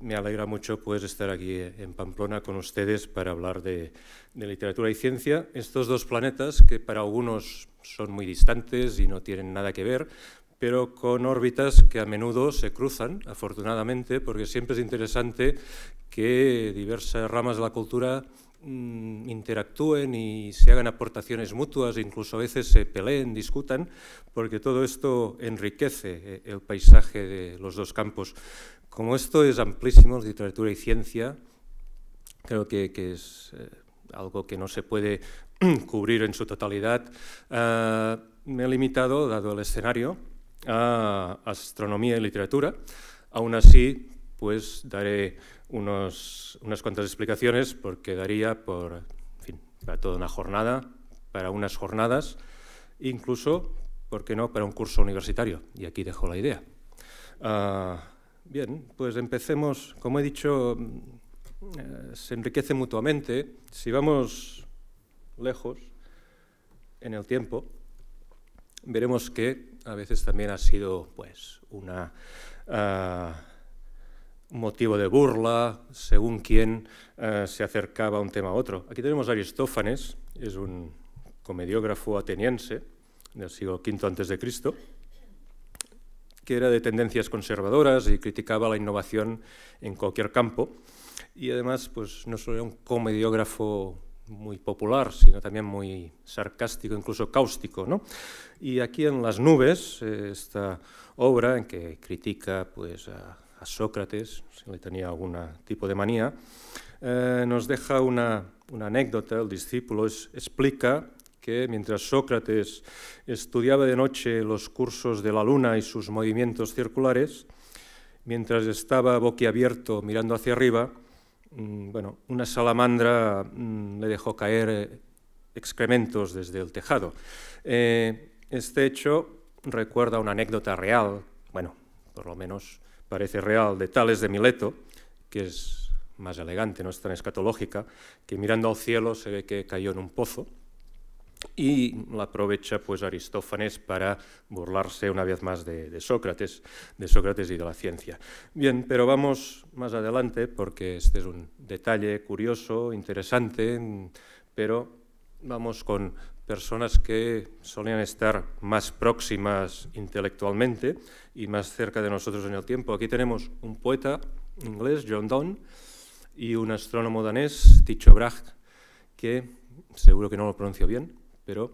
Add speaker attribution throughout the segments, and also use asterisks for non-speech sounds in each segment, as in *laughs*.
Speaker 1: Me alegra mucho estar aquí en Pamplona con ustedes para hablar de, literatura y ciencia. Estos dos planetas, que para algunos son muy distantes y no tienen nada que ver, pero con órbitas que a menudo se cruzan, afortunadamente, porque siempre es interesante que diversas ramas de la cultura mm, interactúen y se hagan aportaciones mutuas, incluso a veces se peleen, discutan, porque todo esto enriquece eh, el paisaje de los dos campos. Como esto es amplísimo, literatura y ciencia, creo que, es eh, algo que no se puede *clears throat* cubrir en su totalidad, eh, me he limitado, dado el escenario, a astronomía y literatura. Aún así, pues daré unas cuantas explicaciones porque daría por, para toda una jornada, para unas jornadas, incluso, ¿por qué no?, para un curso universitario. Y aquí dejo la idea. Ah, Bien, pues empecemos. Como he dicho, eh, se enriquece mutuamente. Si vamos lejos en el tiempo, veremos que a veces también ha sido pues, una, eh, motivo de burla según quien eh, se acercaba a un tema a otro. Aquí tenemos a Aristófanes, es un comediógrafo ateniense del siglo V a.C., que era de tendencias conservadoras y criticaba la innovación en cualquier campo. Y además, pues no solo era un comediógrafo muy popular, sino también muy sarcástico, incluso cáustico. ¿no? Y aquí en Las Nubes, eh, esta obra en que critica pues, a, Sócrates, si le tenía algún tipo de manía, eh, nos deja una, anécdota, el discípulo explica que mientras Sócrates estudiaba de noche los cursos de la luna y sus movimientos circulares, mientras estaba boquiabierto mirando hacia arriba, mm, bueno, una salamandra mm, le dejó caer eh, excrementos desde el tejado. Eh, este hecho recuerda una anécdota real, bueno, por lo menos parece real, de Tales de Mileto, que es más elegante, no es tan escatológica, que mirando al cielo se ve que cayó en un pozo y la aprovecha pues Aristófanes para burlarse una vez más de, Sócrates, de Sócrates y de la ciencia. Bien, pero vamos más adelante porque este es un detalle curioso, interesante, pero vamos con personas que solían estar más próximas intelectualmente y más cerca de nosotros en el tiempo. Aquí tenemos un poeta inglés, John Donne, y un astrónomo danés, Ticho Brahe, que seguro que no lo pronuncio bien, pero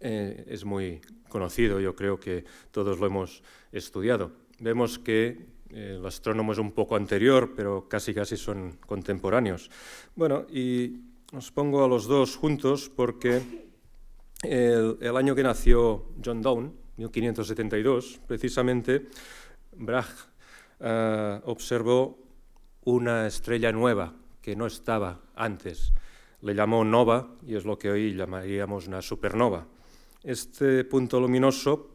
Speaker 1: eh, es muy conocido, yo creo que todos lo hemos estudiado. Vemos que eh, el astrónomo es un poco anterior, pero casi casi son contemporáneos. Bueno, y os pongo a los dos juntos porque el, año que nació John Down, 1572, precisamente, Bragg eh, observó una estrella nueva que no estaba antes le llamó nova y es lo que hoy llamaríamos una supernova. Este punto luminoso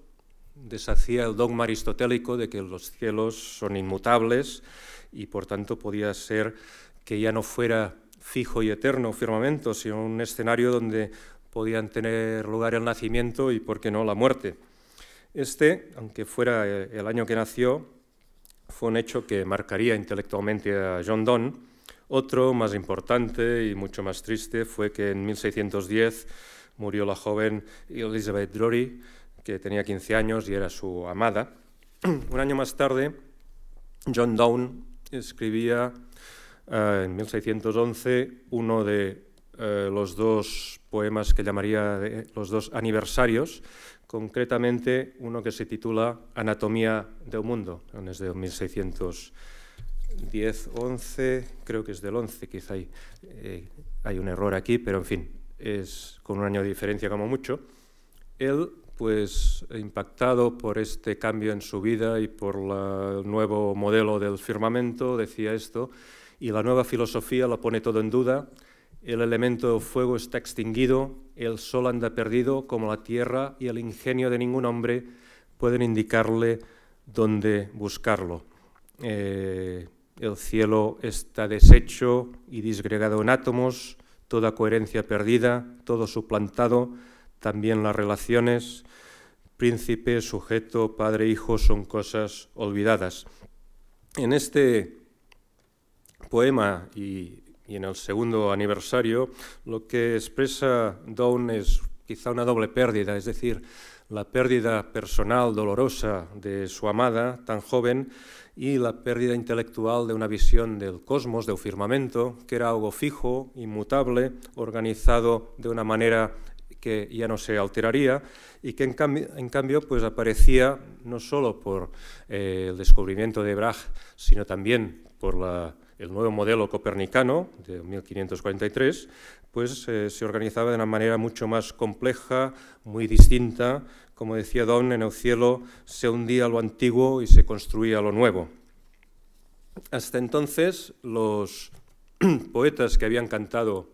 Speaker 1: deshacía el dogma aristotélico de que los cielos son inmutables y por tanto podía ser que ya no fuera fijo y eterno firmamento, sino un escenario donde podían tener lugar el nacimiento y, por qué no, la muerte. Este, aunque fuera eh, el año que nació, fue un hecho que marcaría intelectualmente a John Donne otro, más importante y mucho más triste, fue que en 1610 murió la joven Elizabeth Drury, que tenía 15 años y era su amada. *clears throat* Un año más tarde, John Downe escribía eh, en 1611 uno de eh, los dos poemas que llamaría los dos aniversarios, concretamente uno que se titula Anatomía del Mundo, es de 1611. 10, 11, creo que es del 11, quizá eh, hay, un error aquí, pero en fin, es con un año de diferencia como mucho. Él, pues impactado por este cambio en su vida y por el nuevo modelo del firmamento, decía esto, y la nueva filosofía la pone todo en duda, el elemento fuego está extinguido, el sol anda perdido, como la tierra y el ingenio de ningún hombre pueden indicarle dónde buscarlo. Eh, el cielo está deshecho y disgregado en átomos, toda coherencia perdida, todo suplantado, también las relaciones, príncipe, sujeto, padre, hijo, son cosas olvidadas. En este poema y, en el segundo aniversario, lo que expresa Down es quizá una doble pérdida, es decir, la pérdida personal dolorosa de su amada tan joven, y la pérdida intelectual de una visión del cosmos, del firmamento, que era algo fijo, inmutable, organizado de una manera que ya no se alteraría y que en, cambio, pues aparecía no solo por eh, el descubrimiento de Brahe, sino también por el nuevo modelo copernicano de 1543, pues eh, se organizaba de una manera mucho más compleja, muy distinta. Como decía Don, en el cielo se hundía lo antiguo y se construía lo nuevo. Hasta entonces, los *clears throat* poetas que habían cantado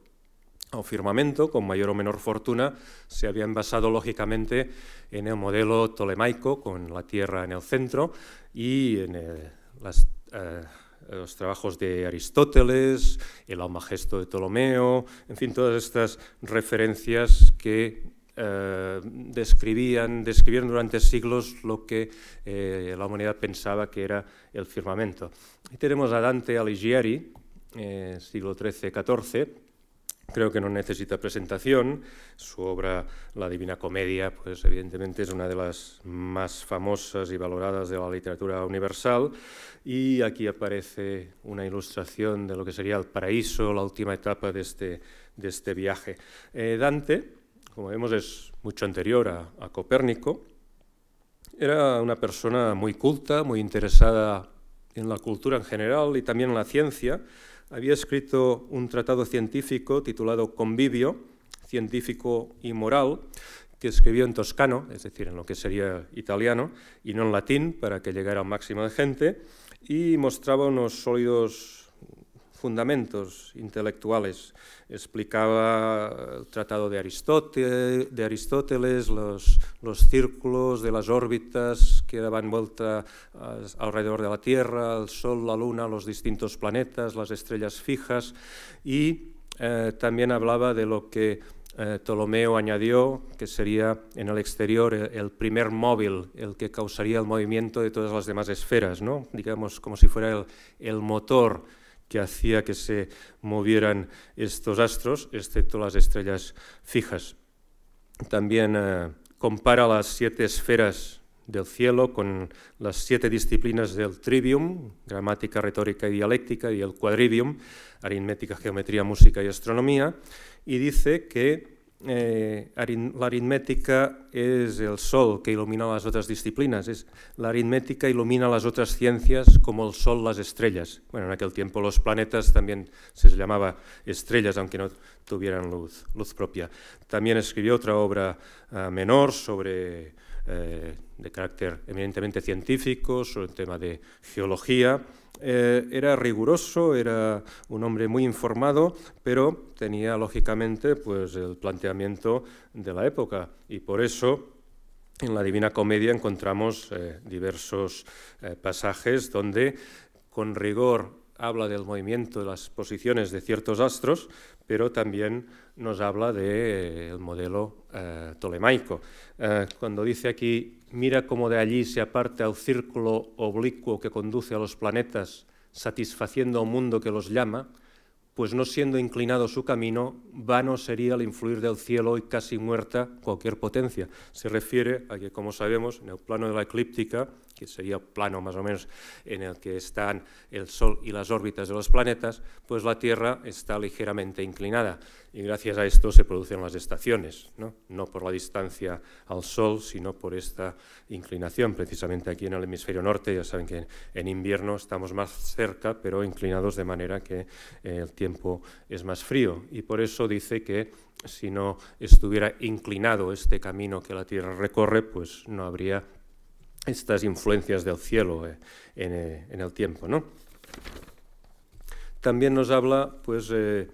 Speaker 1: al firmamento, con mayor o menor fortuna, se habían basado lógicamente en el modelo tolemaico, con la Tierra en el centro y en las... Eh, los trabajos de Aristóteles, el Almagesto de Ptolomeo, en fin, todas estas referencias que eh, describían, describieron durante siglos lo que eh, la humanidad pensaba que era el firmamento. Y tenemos a Dante Alighieri, eh, siglo XIII-XIV, Creo que no necesita presentación. Su obra La Divina Comedia, pues evidentemente es una de las más famosas y valoradas de la literatura universal. Y aquí aparece una ilustración de lo que sería el paraíso, la última etapa de este, de este viaje. Eh, Dante, como vemos, es mucho anterior a Copérnico. Era una persona muy culta, muy interesada en la cultura en general y también en la ciencia había escrito un tratado científico titulado Convivio, científico y moral, que escribió en toscano, es decir, en lo que sería italiano, y no en latín, para que llegara al máximo de gente, y mostraba unos sólidos fundamentos intelectuales. Explicaba el tratado de, Aristóteles, de Aristóteles los, círculos de las órbitas que daban vuelta alrededor de la Tierra, el Sol, la Luna, los distintos planetas, las estrellas fijas y eh, también hablaba de lo que eh, Ptolomeo añadió que sería en el exterior el primer móvil, el que causaría el movimiento de todas las demás esferas, digamos como si fuera el, el motor que hacía que se movieran estos astros, excepto las estrellas fijas. También eh, compara las siete esferas del cielo con las siete disciplinas del trivium, gramática, retórica y dialéctica, y el quadrivium, aritmética, geometría, música y astronomía, y dice que eh, la aritmética es el sol que ilumina las otras disciplinas. la aritmética ilumina las otras ciencias como el sol las estrellas. Bueno, en aquel tiempo los planetas también se les llamaba estrellas, aunque no tuvieran luz, propia. También escribió otra obra eh, menor sobre eh, de carácter eminentemente científico, sobre el tema de geología. Eh, era riguroso, era un hombre muy informado, pero tenía lógicamente pues, el planteamiento de la época y por eso en la Divina Comedia encontramos eh, diversos pasajes donde con rigor habla del movimiento de las posiciones de ciertos astros, pero también nos habla del eh, modelo eh, tolemaico. Eh, cuando dice aquí, mira cómo de allí se aparta el círculo oblicuo que conduce a los planetas, satisfaciendo a un mundo que los llama, pues no siendo inclinado su camino, vano sería el influir del cielo y casi muerta cualquier potencia. Se refiere a que, como sabemos, en el plano de la eclíptica, que sería plano más o menos en el que están el Sol y las órbitas de los planetas, pues la Tierra está ligeramente inclinada y gracias a esto se producen las estaciones, no, no por la distancia al Sol, sino por esta inclinación. Precisamente aquí en el hemisferio norte, ya saben que en invierno estamos más cerca, pero inclinados de manera que eh, el tiempo es más frío y por eso dice que si no estuviera inclinado este camino que la Tierra recorre, pues no habría estas influencias del cielo eh, eh, en, el tiempo. ¿no? También nos habla pues, eh,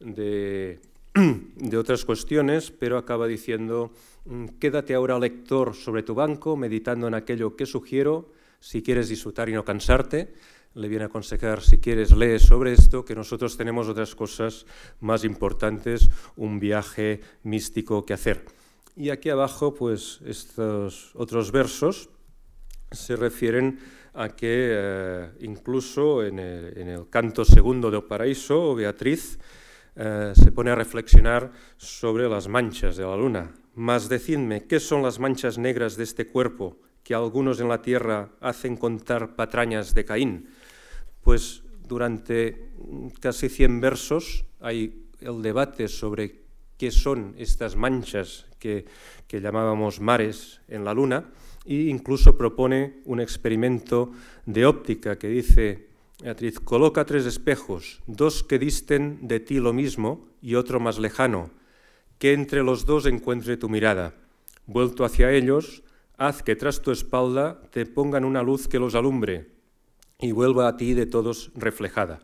Speaker 1: de, *clears throat* de, otras cuestiones, pero acaba diciendo, mm, quédate ahora lector sobre tu banco, meditando en aquello que sugiero, si quieres disfrutar y no cansarte. Le viene a aconsejar, si quieres, lee sobre esto, que nosotros tenemos otras cosas más importantes, un viaje místico que hacer. Y aquí abajo, pues, estos otros versos se refieren a que eh, incluso en el, canto segundo de Paraíso, Beatriz eh, se pone a reflexionar sobre las manchas de la luna. Mas decidme, ¿qué son las manchas negras de este cuerpo que algunos en la tierra hacen contar patrañas de Caín? Pues durante casi 100 versos hay el debate sobre qué son estas manchas que llamábamos mares en la luna incluso propone un experimento de óptica que dice, Beatriz, coloca tres espejos, dos que disten de ti lo mismo y otro más lejano, que entre los dos encuentre tu mirada. Vuelto hacia ellos, haz que tras tu espalda te pongan una luz que los alumbre y vuelva a ti de todos reflejada.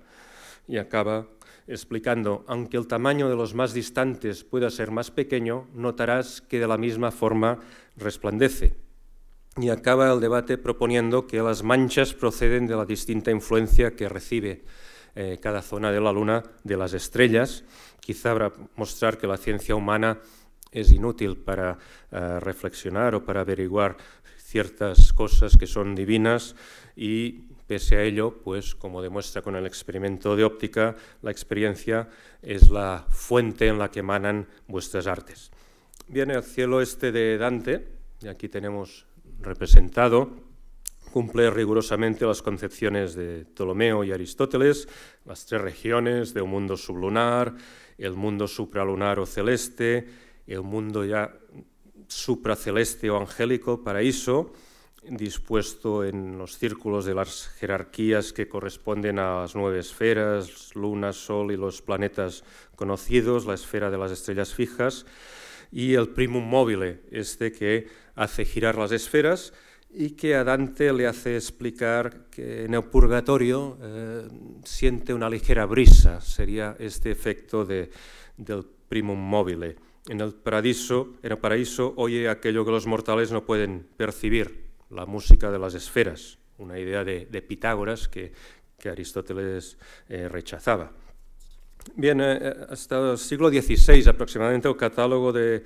Speaker 1: Y acaba explicando, aunque el tamaño de los más distantes pueda ser más pequeño, notarás que de la misma forma resplandece y acaba el debate proponiendo que las manchas proceden de la distinta influencia que recibe eh, cada zona de la Luna de las estrellas, quizá para mostrar que la ciencia humana es inútil para eh, reflexionar o para averiguar ciertas cosas que son divinas y pese a ello, pues como demuestra con el experimento de óptica, la experiencia es la fuente en la que emanan vuestras artes. Viene al cielo este de Dante, y aquí tenemos representado cumple rigurosamente las concepciones de Ptolomeo y Aristóteles, las tres regiones de un mundo sublunar, el mundo supralunar o celeste, el mundo ya supraceleste o angélico, paraíso, dispuesto en los círculos de las jerarquías que corresponden a las nueve esferas, luna, sol y los planetas conocidos, la esfera de las estrellas fijas, y el primum mobile, este que hace girar las esferas y que a Dante le hace explicar que en el purgatorio eh, siente una ligera brisa, sería este efecto del primum mobile. En el, paraíso oye aquello que los mortales no pueden percibir, la música de las esferas, una idea de, Pitágoras que, Aristóteles eh, rechazaba. Bien, eh, eh, hasta el siglo XVI aproximadamente el catálogo de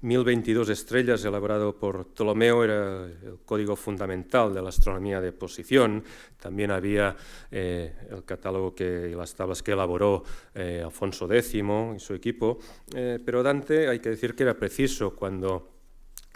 Speaker 1: 1022 estrellas elaborado por Ptolomeo era el código fundamental de la astronomía de posición. También había eh, el catálogo que, y las tablas que elaboró Alfonso X y su equipo, pero Dante hay que decir que era preciso cuando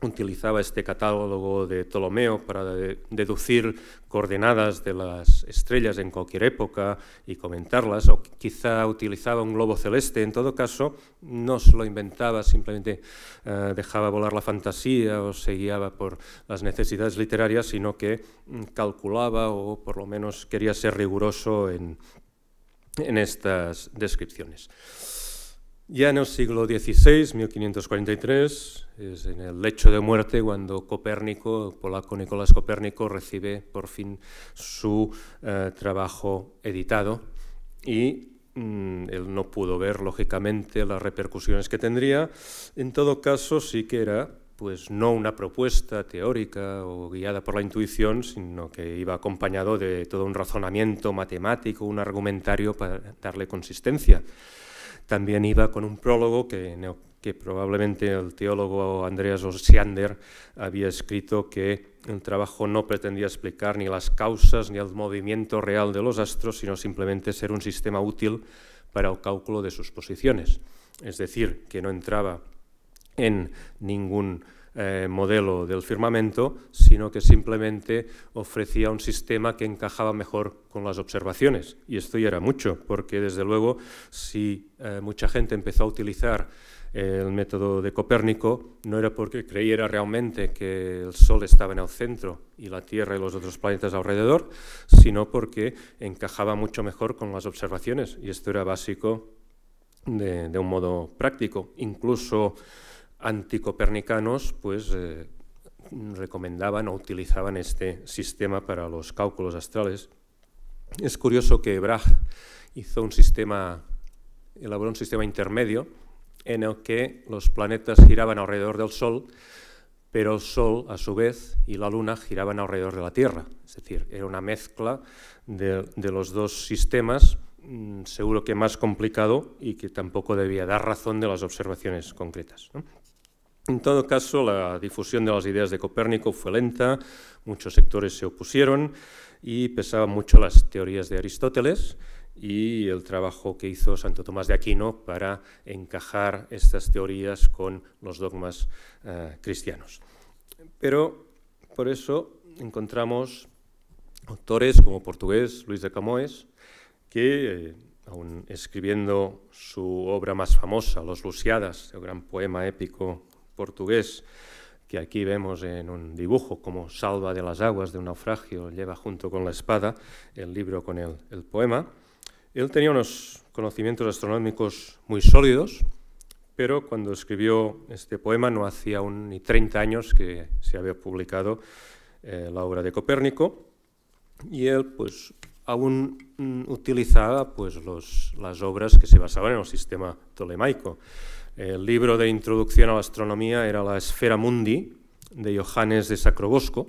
Speaker 1: utilizaba este catálogo de Ptolomeo para deducir coordenadas de las estrellas en cualquier época y comentarlas, o quizá utilizaba un globo celeste, en todo caso no se lo inventaba, simplemente eh, dejaba volar la fantasía o se guiaba por las necesidades literarias, sino que mm, calculaba o por lo menos quería ser riguroso en estas descripciones. Ya en el siglo XVI, 1543, es en el lecho de muerte cuando Copérnico, el polaco Nicolás Copérnico, recibe por fin su eh, trabajo editado y mm, él no pudo ver, lógicamente, las repercusiones que tendría. En todo caso, sí que era pues no una propuesta teórica o guiada por la intuición, sino que iba acompañado de todo un razonamiento matemático, un argumentario para darle consistencia también iba con un prólogo que, probablemente el teólogo Andreas Osiander había escrito que el trabajo no pretendía explicar ni las causas ni el movimiento real de los astros, sino simplemente ser un sistema útil para el cálculo de sus posiciones. Es decir, que no entraba en ningún eh, modelo del firmamento, sino que simplemente ofrecía un sistema que encajaba mejor con las observaciones. Y esto ya era mucho, porque desde luego si eh, mucha gente empezó a utilizar el método de Copérnico no era porque creyera realmente que el Sol estaba en el centro y la Tierra y los otros planetas alrededor, sino porque encajaba mucho mejor con las observaciones y esto era básico de, de un modo práctico. Incluso anticopernicanos pues, eh, recomendaban o utilizaban este sistema para los cálculos astrales. Es curioso que Brahe hizo un sistema, elaboró un sistema intermedio en el que los planetas giraban alrededor del Sol, pero el Sol, a su vez, y la Luna giraban alrededor de la Tierra. Es decir, era una mezcla de, los dos sistemas, mm, seguro que más complicado y que tampoco debía dar razón de las observaciones concretas. En todo caso, la difusión de las ideas de Copérnico fue lenta, muchos sectores se opusieron y pesaban mucho las teorías de Aristóteles y el trabajo que hizo Santo Tomás de Aquino para encajar estas teorías con los dogmas eh, cristianos. Pero por eso encontramos autores como portugués Luis de Camoes, que eh, aun escribiendo su obra más famosa, Los Lusiadas, el gran poema épico portugués, que aquí vemos en un dibujo como salva de las aguas de un naufragio, lleva junto con la espada el libro con el, poema. Él tenía unos conocimientos astronómicos muy sólidos, pero cuando escribió este poema no hacía ni 30 años que se había publicado eh, la obra de Copérnico, y él pues aún mm, utilizaba pues, las obras que se basaban en el sistema tolemaico. El libro de introducción a la astronomía era La Esfera Mundi de Johannes de Sacrobosco.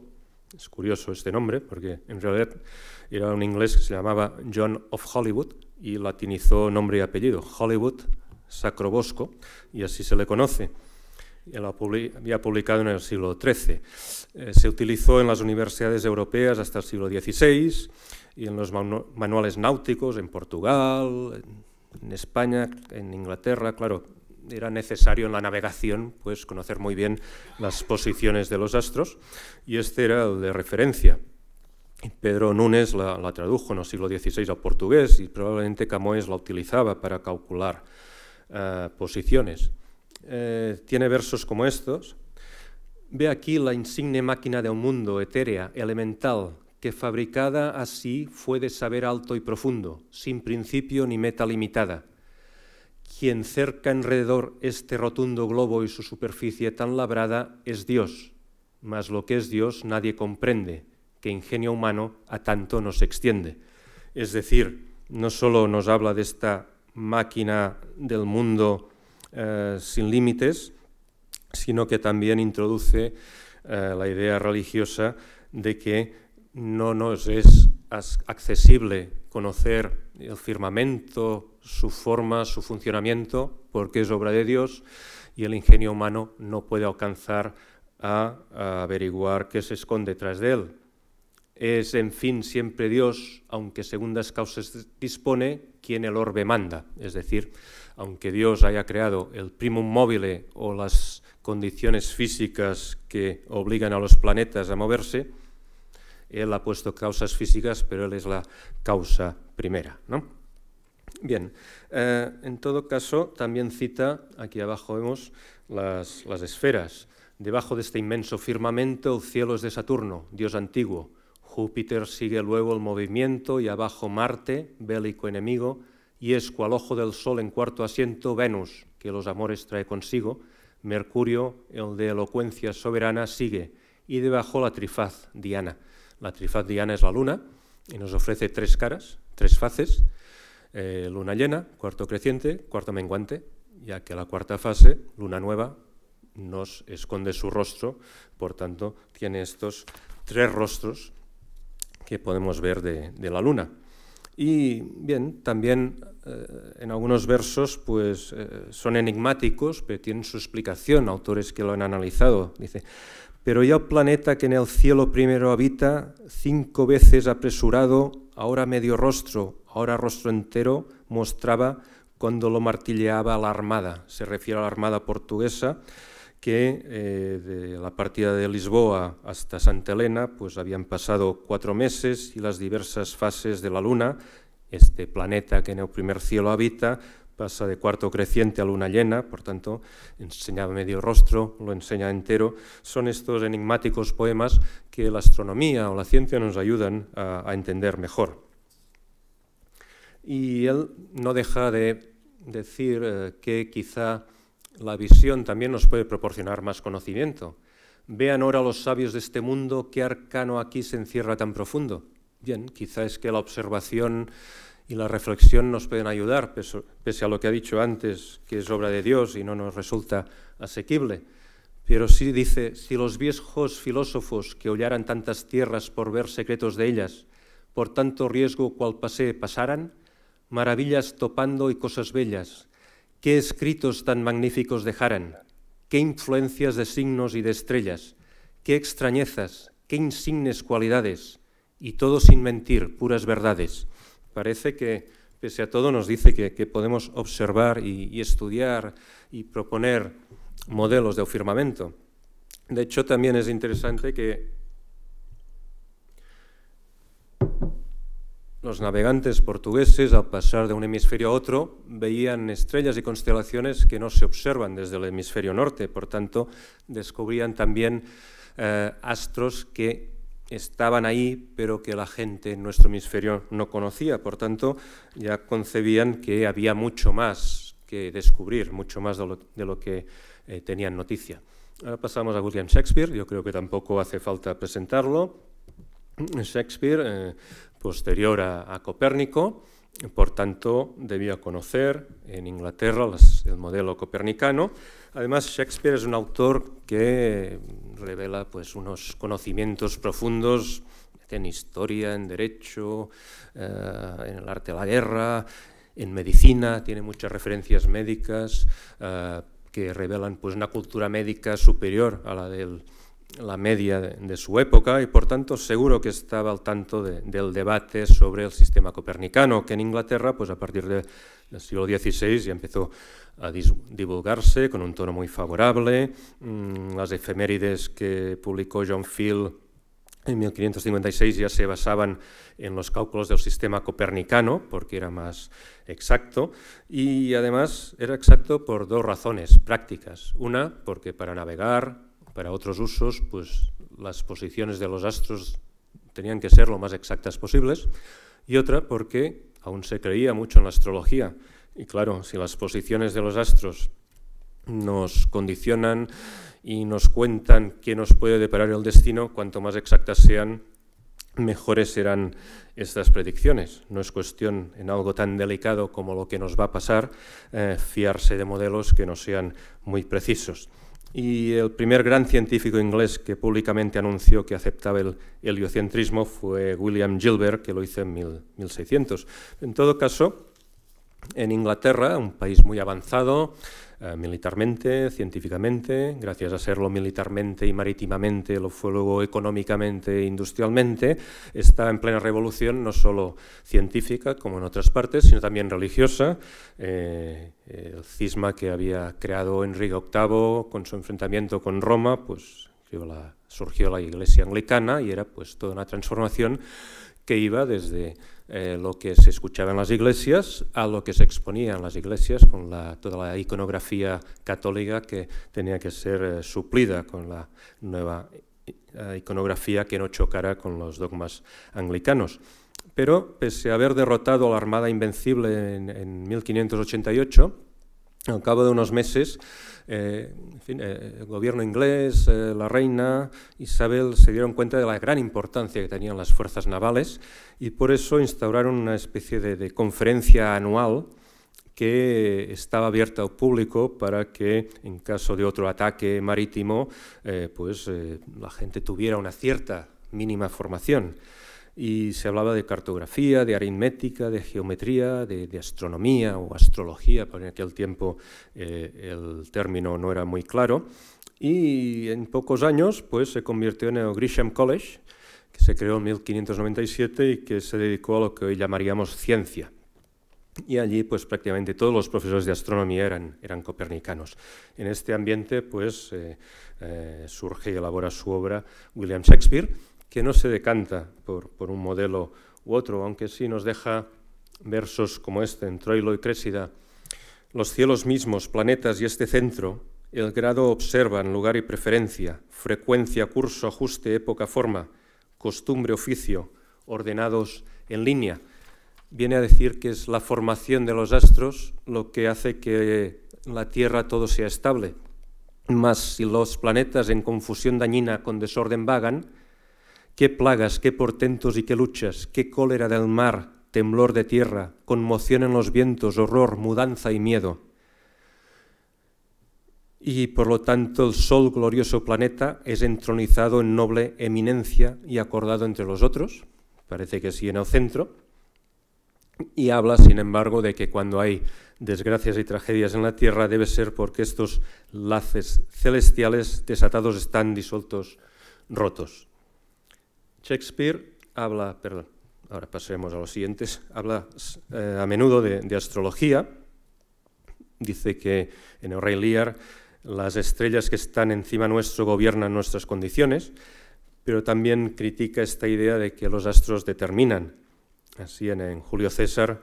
Speaker 1: Es curioso este nombre porque en realidad era un inglés que se llamaba John of Hollywood y latinizó nombre y apellido, Hollywood Sacrobosco, y así se le conoce. Había publicado en el siglo XIII. Eh, se utilizó en las universidades europeas hasta el siglo XVI y en los manuales náuticos en Portugal, en España, en Inglaterra, claro, era necesario en la navegación pues, conocer muy bien las posiciones de los astros y este era el de referencia. Pedro Núñez la, tradujo en el siglo XVI al portugués y probablemente Camões la utilizaba para calcular eh, posiciones. Eh, tiene versos como estos. Ve aquí la insigne máquina de un mundo etérea, elemental, que fabricada así fue de saber alto y profundo, sin principio ni meta limitada quien cerca enredor este rotundo globo y su superficie tan labrada es Dios, mas lo que es Dios nadie comprende, que ingenio humano a tanto nos extiende. Es decir, no solo nos habla de esta máquina del mundo eh, sin límites, sino que también introduce eh, la idea religiosa de que no nos es accesible conocer el firmamento, su forma, su funcionamiento, porque es obra de Dios y el ingenio humano no puede alcanzar a, averiguar qué se esconde tras de él. Es, en fin, siempre Dios, aunque segundas causas dispone, quien el orbe manda. Es decir, aunque Dios haya creado el primum mobile o las condiciones físicas que obligan a los planetas a moverse, él ha puesto causas físicas, pero él es la causa primera. ¿no? Bien, eh, en todo caso, también cita, aquí abajo vemos las, las esferas. Debajo de este inmenso firmamento, el cielo es de Saturno, dios antiguo. Júpiter sigue luego el movimiento y abajo Marte, bélico enemigo, y es cual ojo del sol en cuarto asiento Venus, que los amores trae consigo. Mercurio, el de elocuencia soberana, sigue, y debajo la trifaz Diana. La trifaz diana es la luna y nos ofrece tres caras, tres fases, eh, luna llena, cuarto creciente, cuarto menguante, ya que la cuarta fase, luna nueva, nos esconde su rostro, por tanto tiene estos tres rostros que podemos ver de, la luna. Y bien, también eh, en algunos versos pues, eh, son enigmáticos, pero tienen su explicación, autores que lo han analizado. Dice, pero ya el planeta que en el cielo primero habita, cinco veces apresurado, ahora medio rostro, ahora rostro entero, mostraba cuando lo martilleaba la armada. Se refiere a la armada portuguesa que eh, de la partida de Lisboa hasta Santa Elena pues habían pasado cuatro meses y las diversas fases de la Luna, este planeta que en el primer cielo habita, pasa de cuarto creciente a luna llena, por tanto, enseña medio rostro, lo enseña entero. Son estos enigmáticos poemas que la astronomía o la ciencia nos ayudan a, entender mejor. Y él no deja de decir eh, que quizá la visión también nos puede proporcionar más conocimiento. Vean ahora los sabios de este mundo qué arcano aquí se encierra tan profundo. Bien, quizá es que la observación y la reflexión nos pueden ayudar, pese a lo que ha dicho antes, que es obra de Dios y no nos resulta asequible. Pero sí dice, si los viejos filósofos que hollaran tantas tierras por ver secretos de ellas, por tanto riesgo cual pasé pasaran, maravillas topando y cosas bellas, qué escritos tan magníficos dejaran, qué influencias de signos y de estrellas, qué extrañezas, qué insignes cualidades, y todo sin mentir, puras verdades parece que, pese a todo, nos dice que, podemos observar y, estudiar y proponer modelos de firmamento. De hecho, también es interesante que los navegantes portugueses, al pasar de un hemisferio a otro, veían estrellas y constelaciones que no se observan desde el hemisferio norte. Por tanto, descubrían también eh, astros que estaban ahí, pero que la gente en nuestro hemisferio no conocía. Por tanto, ya concebían que había mucho más que descubrir, mucho más de lo, que eh, tenían noticia. Ahora pasamos a William Shakespeare, yo creo que tampoco hace falta presentarlo. Shakespeare, eh, posterior a, Copérnico, por tanto, debía conocer en Inglaterra el modelo copernicano. Además, Shakespeare es un autor que revela pues, unos conocimientos profundos en historia, en derecho, eh, en el arte de la guerra, en medicina, tiene muchas referencias médicas eh, que revelan pues, una cultura médica superior a la del la media de, su época y por tanto seguro que estaba al tanto del debate sobre el sistema copernicano, que en Inglaterra pues a partir del siglo XVI ya empezó a divulgarse con un tono muy favorable. Mm, las efemérides que publicó John Field en 1556 ya se basaban en los cálculos del sistema copernicano, porque era más exacto, y además era exacto por dos razones prácticas. Una, porque para navegar para otros usos, pues las posiciones de los astros tenían que ser lo más exactas posibles, y otra porque aún se creía mucho en la astrología. Y claro, si las posiciones de los astros nos condicionan y nos cuentan qué nos puede deparar el destino, cuanto más exactas sean, mejores serán estas predicciones. No es cuestión en algo tan delicado como lo que nos va a pasar eh, fiarse de modelos que no sean muy precisos. Y el primer gran científico inglés que públicamente anunció que aceptaba el heliocentrismo fue William Gilbert, que lo hizo en 1600. En todo caso, en Inglaterra, un país muy avanzado, eh, militarmente, científicamente, gracias a serlo militarmente y marítimamente, lo fue luego económicamente e industrialmente, está en plena revolución no solo científica, como en otras partes, sino también religiosa. Eh, el cisma que había creado Enrique VIII con su enfrentamiento con Roma, pues la, surgió la Iglesia anglicana y era pues toda una transformación que iba desde eh, lo que se escuchaba en las iglesias a lo que se exponía en las iglesias con toda la iconografía católica que tenía que ser eh, suplida con la nueva eh, iconografía que no chocara con los dogmas anglicanos. Pero pese a haber derrotado a la Armada Invencible en 1588, al cabo de unos meses, eh, eh, el gobierno inglés, eh, la reina Isabel se dieron cuenta de la gran importancia que tenían las fuerzas navales y por eso instauraron una especie de, de conferencia anual que estaba abierta al público para que en caso de otro ataque marítimo pues, la gente tuviera una cierta mínima formación y se hablaba de cartografía, de aritmética, de geometría, de, astronomía o astrología, pero en aquel tiempo eh, el término no era muy claro. Y en pocos años pues, se convirtió en el Grisham College, que se creó en 1597 y que se dedicó a lo que hoy llamaríamos ciencia. Y allí, pues prácticamente todos los profesores de astronomía eran, copernicanos. En este ambiente, pues eh, eh, surge y elabora su obra William Shakespeare, que no se decanta por, un modelo u otro, aunque sí nos deja versos como este en Troilo y Crésida, los cielos mismos, planetas y este centro, el grado observan lugar y preferencia, frecuencia, curso, ajuste, época, forma, costumbre, oficio, ordenados en línea. Viene a decir que es la formación de los astros lo que hace que la Tierra todo sea estable. Más si los planetas en confusión dañina con desorden vagan, Qué plagas, qué portentos y qué luchas, qué cólera del mar, temblor de tierra, conmoción en los vientos, horror, mudanza y miedo. Y por lo tanto el sol glorioso planeta es entronizado en noble eminencia y acordado entre los otros, parece que sí en el centro, y habla sin embargo de que cuando hay desgracias y tragedias en la tierra debe ser porque estos laces celestiales desatados están disueltos, rotos. Shakespeare habla, perdón, ahora pasemos a los siguientes, habla eh, a menudo de, astrología. Dice que en el Rey Lear las estrellas que están encima nuestro gobiernan nuestras condiciones, pero también critica esta idea de que los astros determinan. Así en, Julio César,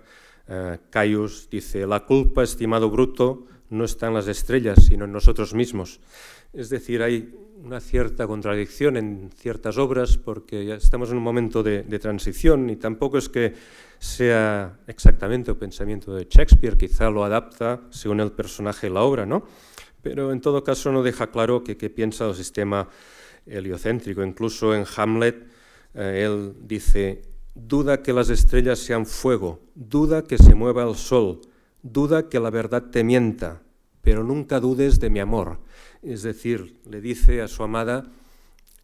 Speaker 1: eh, Caius dice, la culpa, estimado Bruto, no está en las estrellas, sino en nosotros mismos. Es decir, hay una cierta contradicción en ciertas obras porque ya estamos en un momento de, transición y tampoco es que sea exactamente el pensamiento de Shakespeare, quizá lo adapta según el personaje y la obra, ¿no? Pero en todo caso no deja claro qué piensa el sistema heliocéntrico. Incluso en Hamlet eh, él dice, duda que las estrellas sean fuego, duda que se mueva el sol, duda que la verdad te mienta, pero nunca dudes de mi amor. Es decir, le dice a su amada,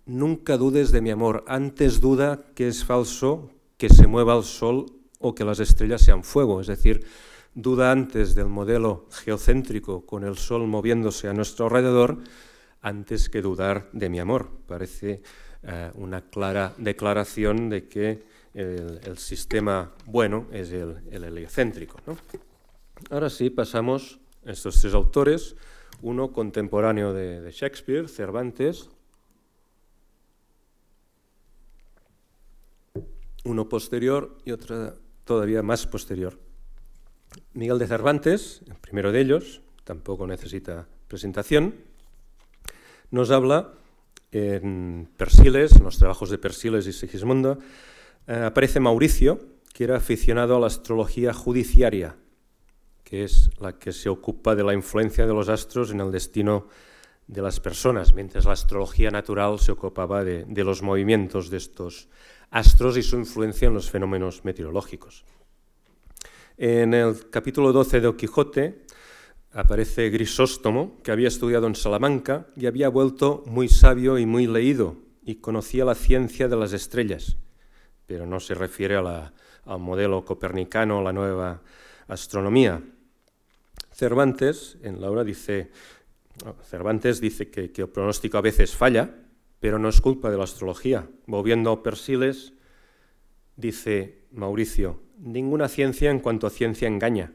Speaker 1: nunca dudes de mi amor, antes duda que es falso que se mueva el sol o que las estrellas sean fuego. Es decir, duda antes del modelo geocéntrico con el sol moviéndose a nuestro alrededor antes que dudar de mi amor. Parece eh, una clara declaración de que el, sistema bueno es el, el heliocéntrico. Ahora sí, pasamos a estos tres autores uno contemporáneo de, Shakespeare, Cervantes, uno posterior y otro todavía más posterior. Miguel de Cervantes, el primero de ellos, tampoco necesita presentación, nos habla en Persiles, en los trabajos de Persiles y Sigismunda, eh, aparece Mauricio, que era aficionado a la astrología judiciaria, que es la que se ocupa de la influencia de los astros en el destino de las personas, mientras la astrología natural se ocupaba de, los movimientos de estos astros y su influencia en los fenómenos meteorológicos. En el capítulo 12 de Quijote aparece Grisóstomo, que había estudiado en Salamanca y había vuelto muy sabio y muy leído, y conocía la ciencia de las estrellas, pero no se refiere al modelo copernicano, la nueva astronomía. Cervantes en Laura, dice, Cervantes dice que, el pronóstico a veces falla, pero no es culpa de la astrología. Volviendo a Persiles, dice Mauricio, ninguna ciencia en cuanto a ciencia engaña.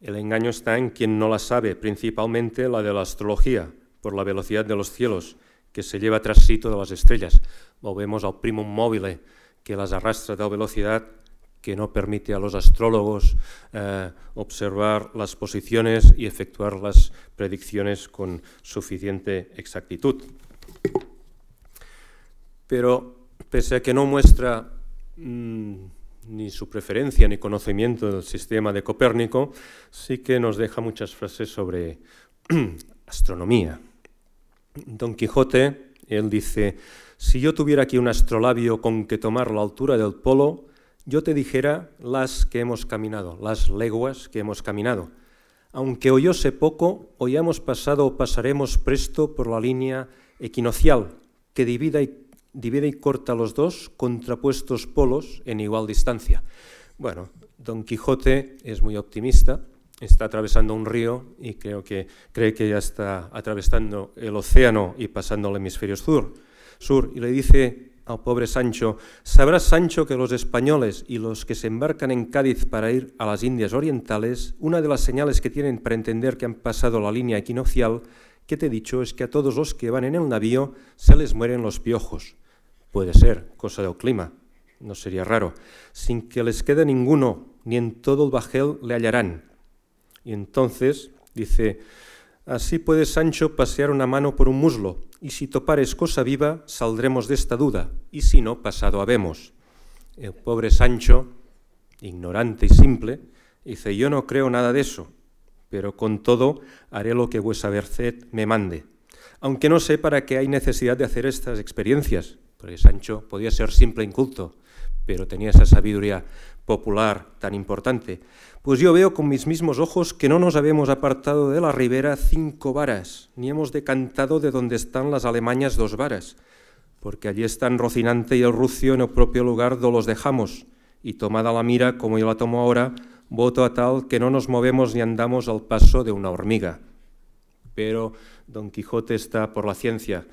Speaker 1: El engaño está en quien no la sabe, principalmente la de la astrología, por la velocidad de los cielos, que se lleva tras sí todas las estrellas. Volvemos al primum mobile, que las arrastra de velocidad que no permite a los astrólogos eh, observar las posiciones y efectuar las predicciones con suficiente exactitud. Pero pese a que no muestra mm, ni su preferencia ni conocimiento del sistema de Copérnico, sí que nos deja muchas frases sobre *clears throat* astronomía. Don Quijote, él dice, si yo tuviera aquí un astrolabio con que tomar la altura del polo, yo te dijera las que hemos caminado, las leguas que hemos caminado. Aunque oyóse poco, hoy hemos pasado o pasaremos presto por la línea equinocial, que divide y, divide y corta los dos contrapuestos polos en igual distancia. Bueno, Don Quijote es muy optimista, está atravesando un río y creo que cree que ya está atravesando el océano y pasando al hemisferio sur. Sur y le dice al pobre Sancho, sabrás Sancho que los españoles y los que se embarcan en Cádiz para ir a las Indias Orientales, una de las señales que tienen para entender que han pasado la línea equinoccial que te he dicho es que a todos los que van en el navío se les mueren los piojos. Puede ser, cosa de clima, no sería raro, sin que les quede ninguno, ni en todo el bajel le hallarán. Y entonces, dice, así puede Sancho pasear una mano por un muslo, y si topares cosa viva, saldremos de esta duda, y si no, pasado habemos. El pobre Sancho, ignorante y simple, dice, yo no creo nada de eso, pero con todo haré lo que vuesa merced me mande, aunque no sé para qué hay necesidad de hacer estas experiencias, porque Sancho podía ser simple e inculto, pero tenía esa sabiduría popular tan importante. Pues yo veo con mis mismos ojos que no nos habemos apartado de la ribera cinco varas, ni hemos decantado de donde están las Alemañas dos varas, porque allí están Rocinante y el Rucio en el propio lugar donde los dejamos, y tomada la mira como yo la tomo ahora, voto a tal que no nos movemos ni andamos al paso de una hormiga. Pero Don Quijote está por la ciencia.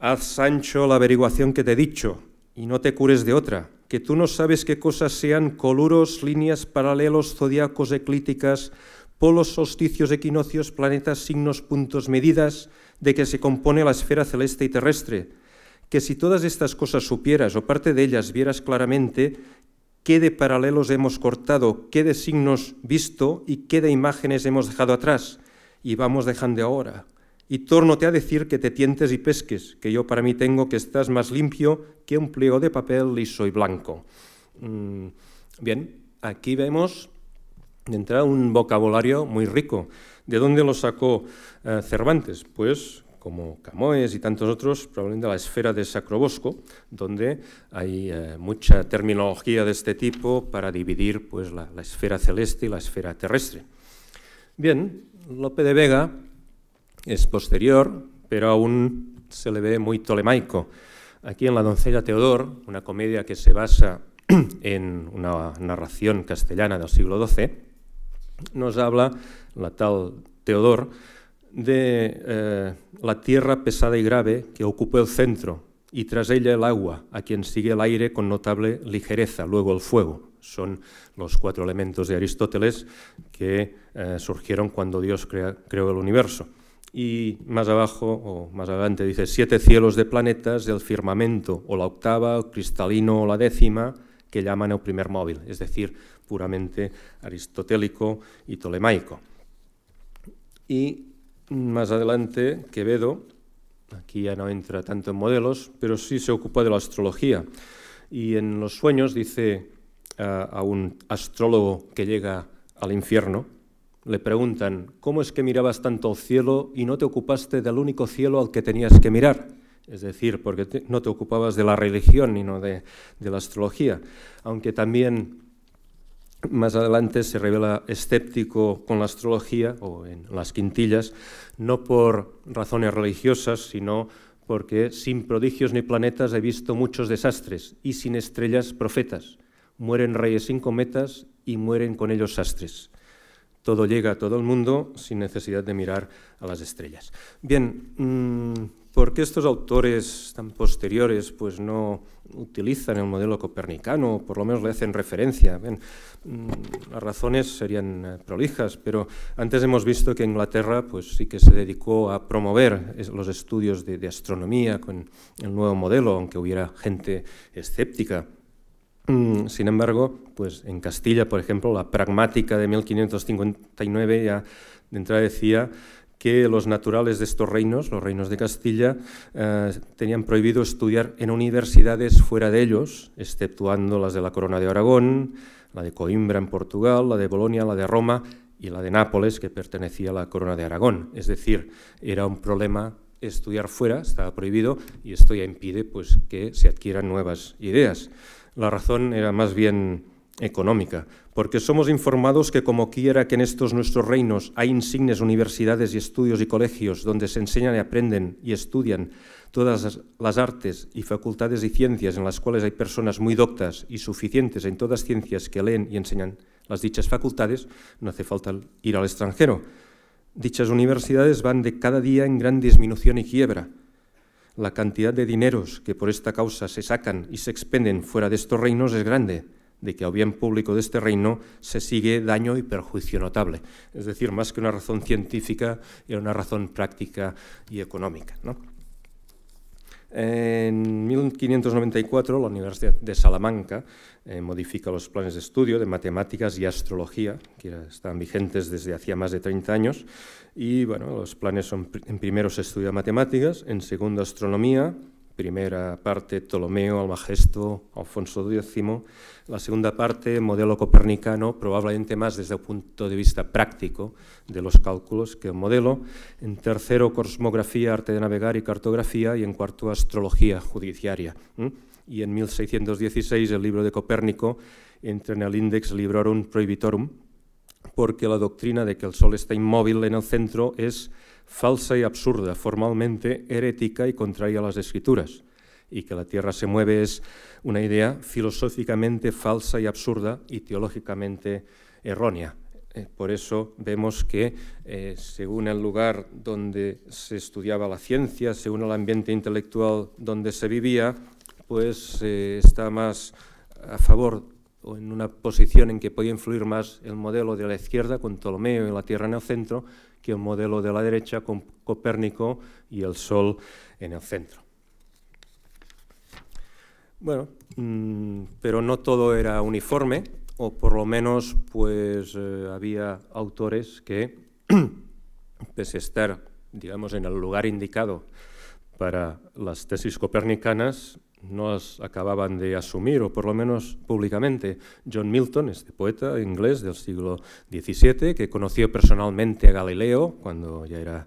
Speaker 1: Haz, Sancho, la averiguación que te he dicho, y no te cures de otra, que tú no sabes qué cosas sean coluros, líneas, paralelos, zodiacos, eclíticas, polos, solsticios, equinocios, planetas, signos, puntos, medidas de que se compone la esfera celeste y terrestre, que si todas estas cosas supieras o parte de ellas vieras claramente qué de paralelos hemos cortado, qué de signos visto y qué de imágenes hemos dejado atrás y vamos dejando ahora y tórnote a decir que te tientes y pesques, que yo para mí tengo que estás más limpio que un pliego de papel liso y blanco. Mm, bien, aquí vemos de entrada un vocabulario muy rico. ¿De dónde lo sacó eh, Cervantes? Pues como Camoes y tantos otros, probablemente de la esfera de Sacrobosco, donde hay eh, mucha terminología de este tipo para dividir pues, la, la esfera celeste y la esfera terrestre. Bien, Lope de Vega es posterior, pero aún se le ve muy tolemaico. Aquí en La doncella Teodor, una comedia que se basa *clears throat* en una narración castellana del siglo XII, nos habla la tal Teodor de eh, la tierra pesada y grave que ocupó el centro y tras ella el agua, a quien sigue el aire con notable ligereza, luego el fuego. Son los cuatro elementos de Aristóteles que eh, surgieron cuando Dios creó el universo y más abajo o más adelante dice siete cielos de planetas del firmamento o la octava, o cristalino o la décima, que llaman el primer móvil, es decir, puramente aristotélico y tolemaico. Y más adelante, Quevedo, aquí ya no entra tanto en modelos, pero sí se ocupa de la astrología. Y en los sueños dice a un astrólogo que llega al infierno, le preguntan, ¿cómo es que mirabas tanto al cielo y no te ocupaste del único cielo al que tenías que mirar? Es decir, porque no te ocupabas de la religión, y de, de la astrología. Aunque también más adelante se revela escéptico con la astrología, o en las quintillas, no por razones religiosas, sino porque sin prodigios ni planetas he visto muchos desastres, y sin estrellas profetas. Mueren reyes sin cometas y mueren con ellos sastres. Todo llega a todo el mundo sin necesidad de mirar a las estrellas. Bien, mm, ¿Por qué estos autores tan posteriores pues, no utilizan el modelo copernicano, o por lo menos le hacen referencia? Mm, las razones serían eh, prolijas, pero antes hemos visto que Inglaterra pues, sí que se dedicó a promover los estudios de astronomía con el nuevo modelo, aunque hubiera gente escéptica Mm, sin embargo, pues en Castilla, por ejemplo, la pragmática de 1559 ya de entrada decía que los naturales de estos reinos, los reinos de Castilla, eh, tenían prohibido estudiar en universidades fuera de ellos, exceptuando las de la Corona de Aragón, la de Coimbra en Portugal, la de Bolonia, la de Roma y la de Nápoles, que pertenecía a la Corona de Aragón. Es decir, era un problema estudiar fuera, estaba prohibido, y esto ya impide pues, que se adquieran nuevas ideas. La razón era más bien económica, porque somos informados que como quiera que en estos nuestros reinos hay insignes universidades y estudios y colegios donde se enseñan y aprenden y estudian todas las artes y facultades y ciencias en las cuales hay personas muy doctas y suficientes en todas ciencias que leen y enseñan las dichas facultades, no hace falta ir al extranjero. Dichas universidades van de cada día en gran disminución y quiebra la cantidad de dineros que por esta causa se sacan y se expenden fuera de estos reinos es grande, de que a bien público de este reino se sigue daño y perjuicio notable. Es decir, más que una razón científica, era una razón práctica y económica. En 1594, la Universidad de Salamanca eh, modifica los planes de estudio de matemáticas y astrología, que están vigentes desde hacía más de 30 años. Y bueno, los planes son, en primero se estudia matemáticas, en segundo astronomía, Primera parte, Ptolomeo, Almagesto, Alfonso X. La segunda parte, modelo copernicano, probablemente más desde el punto de vista práctico de los cálculos que el modelo. En tercero, cosmografía, arte de navegar y cartografía. Y en cuarto, astrología judiciaria. Y en 1616, el libro de Copérnico entra en el Index Librorum Prohibitorum, porque la doctrina de que el Sol está inmóvil en el centro es falsa y absurda, formalmente herética y contraria a las escrituras, y que la Tierra se mueve es una idea filosóficamente falsa y absurda y teológicamente errónea. Eh, por eso vemos que eh, según el lugar donde se estudiaba la ciencia, según el ambiente intelectual donde se vivía, pues eh, está más a favor o en una posición en que podía influir más el modelo de la izquierda con Ptolomeo y la Tierra en el centro que el modelo de la derecha con Copérnico y el Sol en el centro. Bueno, mm, pero no todo era uniforme, o por lo menos pues eh, había autores que, *clears throat* pese a estar, digamos, en el lugar indicado para las tesis copernicanas, no acababan de asumir, o por lo menos públicamente. John Milton, este poeta inglés del siglo XVII, que conoció personalmente a Galileo, cuando ya era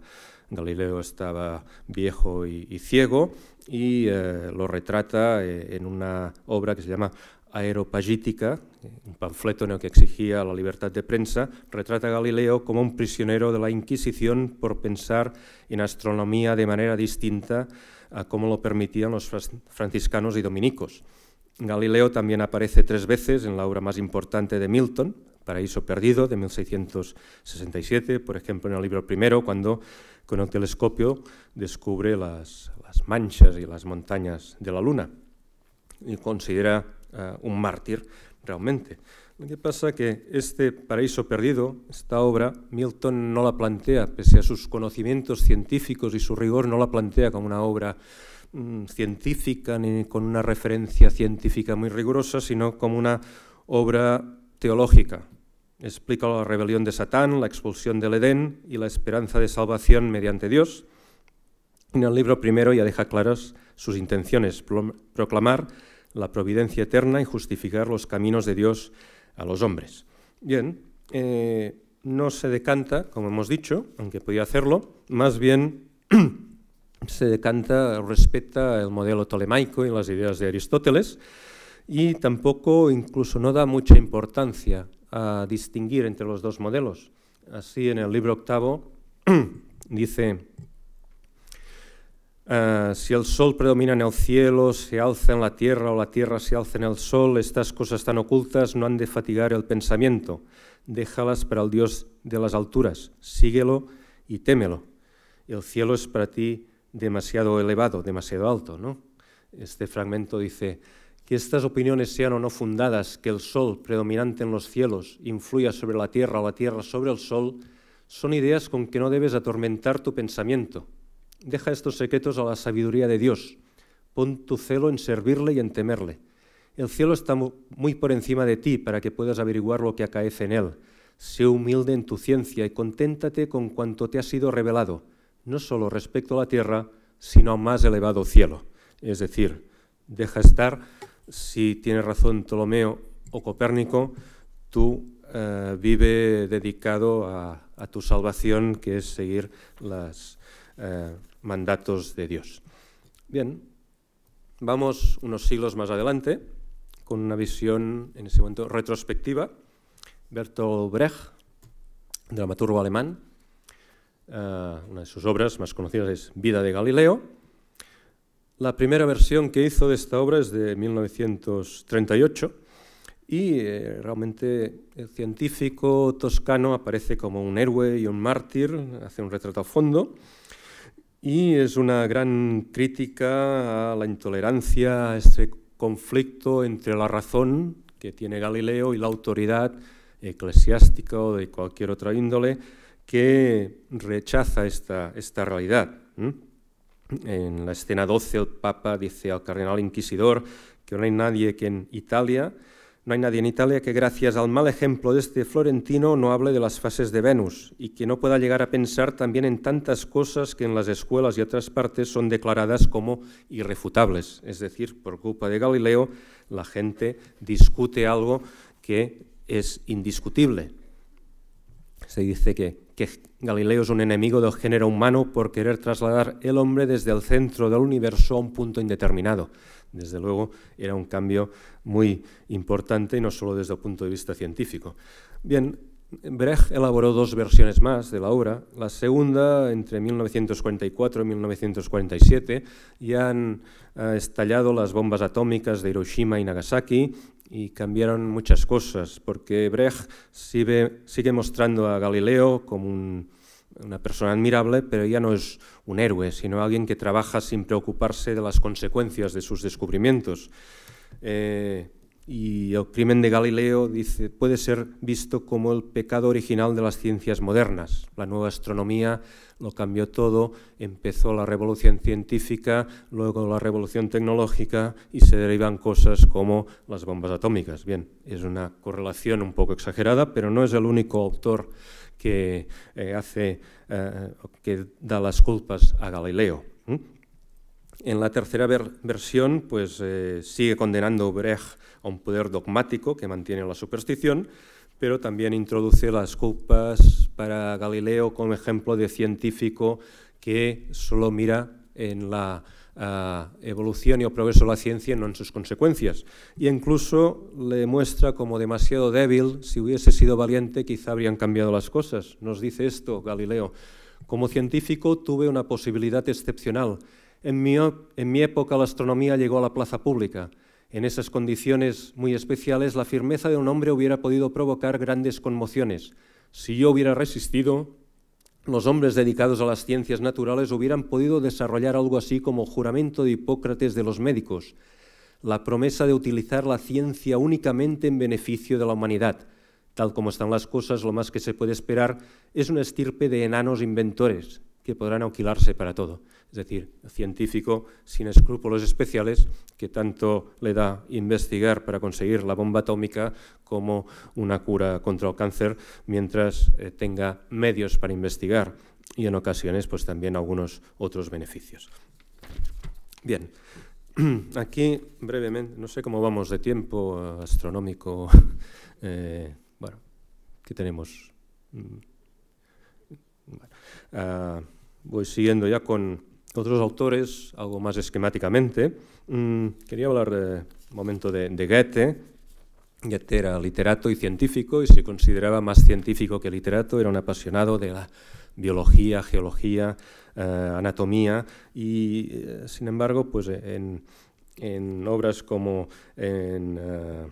Speaker 1: Galileo estaba viejo y, ciego, y eh, lo retrata eh, en una obra que se llama Aeropagítica, un panfleto en el que exigía la libertad de prensa, retrata a Galileo como un prisionero de la Inquisición por pensar en astronomía de manera distinta cómo lo permitían los franciscanos y dominicos. Galileo también aparece tres veces en la obra más importante de Milton, Paraíso Perdido, de 1667, por ejemplo, en el libro primero, cuando con el telescopio descubre las manchas y las montañas de la Luna. Y considera eh, un mártir realmente. Lo que pasa es que este Paraíso Perdido, esta obra, Milton no la plantea, pese a sus conocimientos científicos y su rigor, no la plantea como una obra mm, científica ni con una referencia científica muy rigurosa, sino como una obra teológica. Explica la rebelión de Satán, la expulsión del Edén y la esperanza de salvación mediante Dios. En el libro primero ya deja claras sus intenciones, proclamar la providencia eterna y justificar los caminos de Dios a los hombres. Bien, eh, no se decanta, como hemos dicho, aunque podía hacerlo, más bien *clears throat* se decanta, respeta el modelo tolemaico y las ideas de Aristóteles, y tampoco incluso no da mucha importancia a distinguir entre los dos modelos. Así en el libro octavo *clears throat* dice eh, si el sol predomina en el cielo, se alza en la tierra o la tierra se alza en el sol, estas cosas tan ocultas no han de fatigar el pensamiento. Déjalas para el Dios de las alturas, síguelo y témelo. El cielo es para ti demasiado elevado, demasiado alto. ¿no? Este fragmento dice, que estas opiniones sean o no fundadas, que el sol predominante en los cielos influya sobre la tierra o la tierra sobre el sol, son ideas con que no debes atormentar tu pensamiento Deja estos secretos a la sabiduría de Dios. Pon tu celo en servirle y en temerle. El cielo está muy por encima de ti para que puedas averiguar lo que acaece en él. Sé humilde en tu ciencia y conténtate con cuanto te ha sido revelado, no solo respecto a la tierra, sino a más elevado cielo. Es decir, deja estar, si tiene razón Ptolomeo o Copérnico, tú eh, vive dedicado a a tu salvación, que es seguir los eh, mandatos de Dios. Bien, vamos unos siglos más adelante con una visión, en ese momento, retrospectiva. Bertolt Brecht, dramaturgo alemán, eh, una de sus obras más conocidas es Vida de Galileo. La primera versión que hizo de esta obra es de 1938 y eh, realmente el científico toscano aparece como un héroe y un mártir, hace un retrato a fondo y es una gran crítica a la intolerancia, a este conflicto entre la razón que tiene Galileo y la autoridad eclesiástica o de cualquier otra índole que rechaza esta, esta realidad. En la escena 12 el Papa dice al cardenal inquisidor que no hay nadie que en Italia no hay nadie en Italia que gracias al mal ejemplo de este florentino no hable de las fases de Venus y que no pueda llegar a pensar también en tantas cosas que en las escuelas y otras partes son declaradas como irrefutables. Es decir, por culpa de Galileo, la gente discute algo que es indiscutible. Se dice que, Galileo es un enemigo del género humano por querer trasladar el hombre desde el centro del universo a un punto indeterminado. Desde luego, era un cambio muy importante y no solo desde el punto de vista científico. Bien, Brecht elaboró dos versiones más de la obra. La segunda, entre 1944 y 1947, ya han eh, estallado las bombas atómicas de Hiroshima y Nagasaki y cambiaron muchas cosas, porque Brecht sigue mostrando a Galileo como un una persona admirable, pero ya no es un héroe, sino alguien que trabaja sin preocuparse de las consecuencias de sus descubrimientos. Eh, y el crimen de Galileo dice, puede ser visto como el pecado original de las ciencias modernas. La nueva astronomía lo cambió todo, empezó la revolución científica, luego la revolución tecnológica y se derivan cosas como las bombas atómicas. Bien, es una correlación un poco exagerada, pero no es el único autor que eh, hace, eh, que da las culpas a Galileo. En la tercera versión, pues eh, sigue condenando Brecht a un poder dogmático que mantiene la superstición, pero también introduce las culpas para Galileo como ejemplo de científico que solo mira en la evolución y o progreso de la ciencia, no en sus consecuencias. Y e incluso le muestra como demasiado débil, si hubiese sido valiente quizá habrían cambiado las cosas. Nos dice esto Galileo. Como científico tuve una posibilidad excepcional. En mi, en mi época la astronomía llegó a la plaza pública. En esas condiciones muy especiales la firmeza de un hombre hubiera podido provocar grandes conmociones. Si yo hubiera resistido, los hombres dedicados a las ciencias naturales hubieran podido desarrollar algo así como juramento de Hipócrates de los médicos, la promesa de utilizar la ciencia únicamente en beneficio de la humanidad. Tal como están las cosas, lo más que se puede esperar es una estirpe de enanos inventores que podrán alquilarse para todo es decir, científico sin escrúpulos especiales que tanto le da investigar para conseguir la bomba atómica como una cura contra el cáncer mientras eh, tenga medios para investigar y en ocasiones pues también algunos otros beneficios. Bien, *clears throat* aquí brevemente, no sé cómo vamos de tiempo astronómico, *laughs* eh, bueno, ¿qué tenemos? Mm, ah, voy siguiendo ya con otros autores, algo más esquemáticamente. Mm, quería hablar de, momento de, Goethe. Goethe era literato y científico y se consideraba más científico que literato, era un apasionado de la biología, geología, eh, anatomía y, eh, sin embargo, pues en, obras como en eh,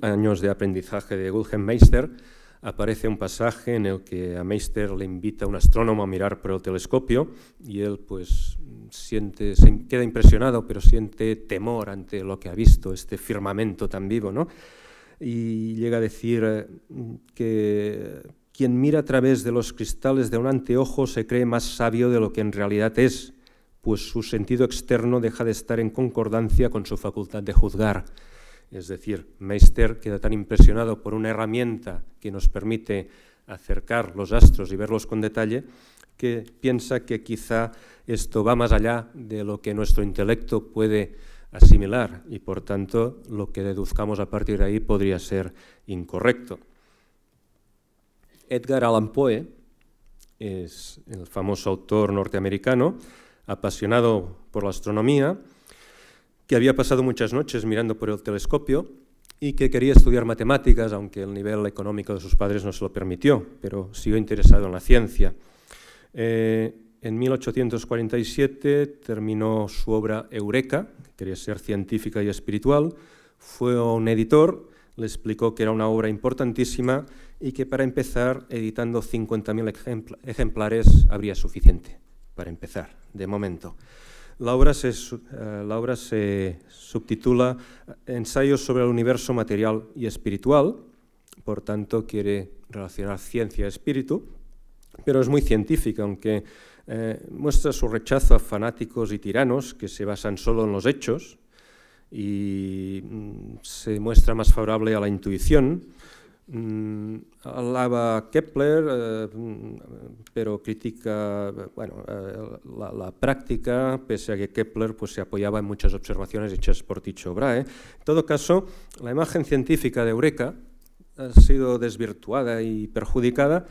Speaker 1: Años de aprendizaje de Wilhelm Meister, aparece un pasaje en el que a Meister le invita a un astrónomo a mirar por el telescopio y él pues siente, se queda impresionado, pero siente temor ante lo que ha visto, este firmamento tan vivo, ¿no? Y llega a decir eh, que quien mira a través de los cristales de un anteojo se cree más sabio de lo que en realidad es, pues su sentido externo deja de estar en concordancia con su facultad de juzgar. Es decir, Meister queda tan impresionado por una herramienta que nos permite acercar los astros y verlos con detalle, que piensa que quizá esto va más allá de lo que nuestro intelecto puede asimilar y por tanto lo que deduzcamos a partir de ahí podría ser incorrecto. Edgar Allan Poe es el famoso autor norteamericano, apasionado por la astronomía, que había pasado muchas noches mirando por el telescopio y que quería estudiar matemáticas, aunque el nivel económico de sus padres no se lo permitió, pero siguió interesado en la ciencia. Eh, en 1847 terminó su obra Eureka, que quería ser científica y espiritual. Fue un editor, le explicó que era una obra importantísima y que para empezar, editando 50.000 ejemplares, habría suficiente para empezar, de momento. Eh, la obra se, subtitula Ensayos sobre el universo material y espiritual, por tanto quiere relacionar ciencia-espíritu, y pero es muy científica, aunque eh, muestra su rechazo a fanáticos y tiranos que se basan solo en los hechos y mm, se muestra más favorable a la intuición, Mm, alaba Kepler, eh, mm, pero critica bueno, eh, la, práctica, pese a que Kepler pues, se apoyaba en muchas observaciones hechas por Ticho Brahe. En todo caso, la imagen científica de Eureka ha sido desvirtuada y perjudicada,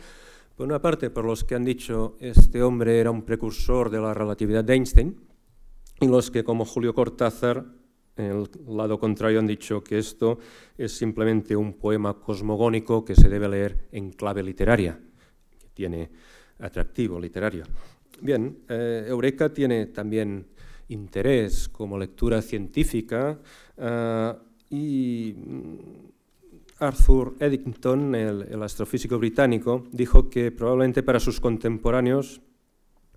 Speaker 1: por una parte por los que han dicho este hombre era un precursor de la relatividad de Einstein, y los que, como Julio Cortázar, en el lado contrario han dicho que esto es simplemente un poema cosmogónico que se debe leer en clave literaria, que tiene atractivo literario. Bien, eh, Eureka tiene también interés como lectura científica eh, y mm, Arthur Eddington, el astrofísico británico, dijo que probablemente para sus contemporáneos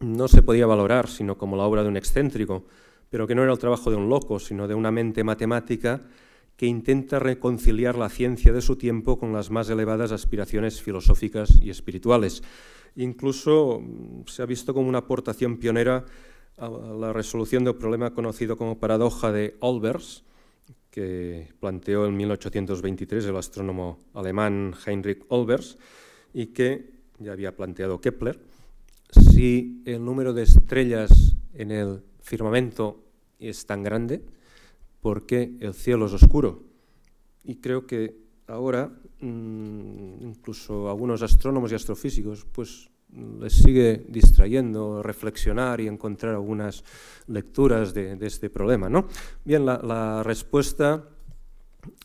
Speaker 1: no se podía valorar sino como la obra de un excéntrico, pero que no era el trabajo de un loco, sino de una mente matemática que intenta reconciliar la ciencia de su tiempo con las más elevadas aspiraciones filosóficas y espirituales. Incluso mm, se ha visto como una aportación pionera a la resolución de un problema conocido como paradoja de Olbers, que planteó en 1823 el astrónomo alemán Heinrich Olbers y que ya había planteado Kepler. Si el número de estrellas en el firmamento es tan grande porque el cielo es oscuro. Y creo que ahora mm, incluso algunos astrónomos y astrofísicos pues les sigue distrayendo reflexionar y encontrar algunas lecturas de, este problema. ¿no? Bien, la, respuesta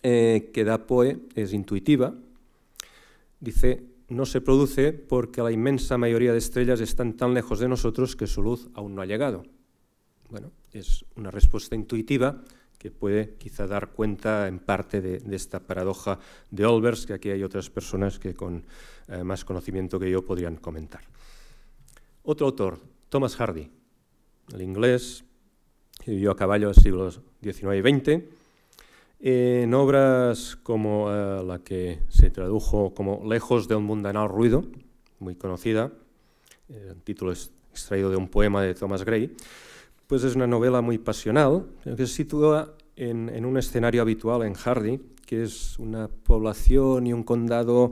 Speaker 1: eh, que da Poe es intuitiva. Dice, no se produce porque la inmensa mayoría de estrellas están tan lejos de nosotros que su luz aún no ha llegado. Bueno, es una respuesta intuitiva que puede quizá dar cuenta en parte de, esta paradoja de Olbers, que aquí hay otras personas que con eh, más conocimiento que yo podrían comentar. Otro autor, Thomas Hardy, el inglés, vivió a caballo del siglo XIX y XX, en obras como eh, la que se tradujo como Lejos de un mundanal ruido, muy conocida, el título es extraído de un poema de Thomas Gray, pues es una novela muy pasional, que se sitúa en, un escenario habitual en Hardy, que es una población y un condado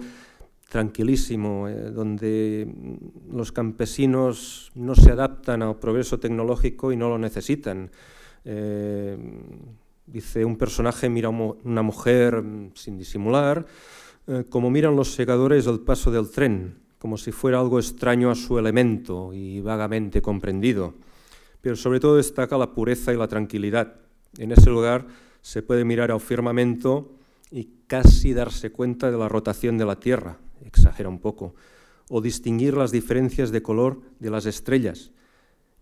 Speaker 1: tranquilísimo, eh, donde los campesinos no se adaptan al progreso tecnológico y no lo necesitan. Eh, dice, un personaje mira a una mujer mm, sin disimular, eh, como miran los segadores el paso del tren, como si fuera algo extraño a su elemento y vagamente comprendido pero sobre todo destaca la pureza y la tranquilidad. En ese lugar se puede mirar al firmamento y casi darse cuenta de la rotación de la Tierra, exagera un poco, o distinguir las diferencias de color de las estrellas,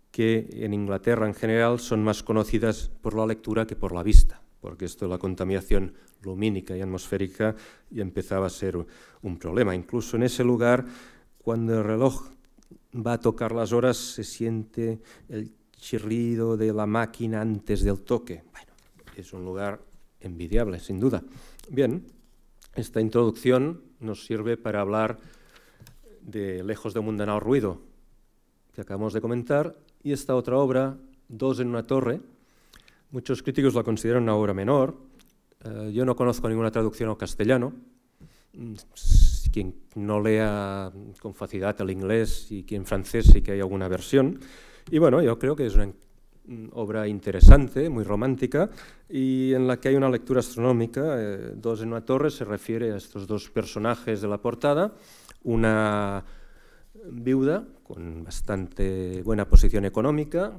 Speaker 1: que en Inglaterra en general son más conocidas por la lectura que por la vista, porque esto de la contaminación lumínica y atmosférica ya empezaba a ser un problema. Incluso en ese lugar, cuando el reloj va a tocar las horas, se siente el chirrido de la máquina antes del toque. Bueno, es un lugar envidiable, sin duda. Bien, esta introducción nos sirve para hablar de Lejos de Mundanao Ruido, que acabamos de comentar, y esta otra obra, Dos en una torre. Muchos críticos la consideran una obra menor. Eh, yo no conozco ninguna traducción al castellano. Quien no lea con facilidad el inglés y quien francés sí que hay alguna versión. Y bueno, yo creo que es una mm, obra interesante, muy romántica, y en la que hay una lectura astronómica. Eh, dos en una torre se refiere a estos dos personajes de la portada, una viuda con bastante buena posición económica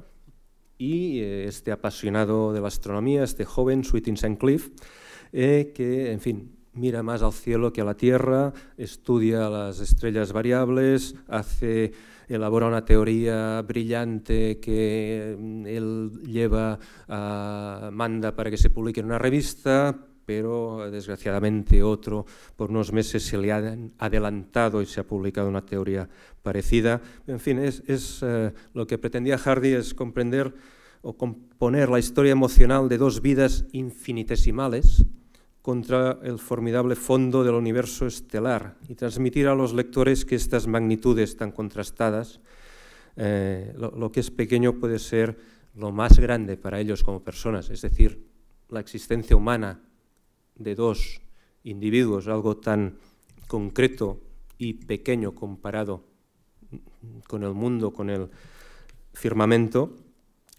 Speaker 1: y eh, este apasionado de la astronomía, este joven Sweeting St. Cliff, eh, que, en fin, mira más al cielo que a la Tierra, estudia las estrellas variables, hace elabora una teoría brillante que mm, él lleva, ah, manda para que se publique en una revista, pero desgraciadamente otro por unos meses se le ha adelantado y se ha publicado una teoría parecida. En fin, es, eh, lo que pretendía Hardy es comprender o componer la historia emocional de dos vidas infinitesimales, contra el formidable fondo del universo estelar y transmitir a los lectores que estas magnitudes tan contrastadas, eh, lo, lo, que es pequeño puede ser lo más grande para ellos como personas, es decir, la existencia humana de dos individuos, algo tan concreto y pequeño comparado con el mundo, con el firmamento,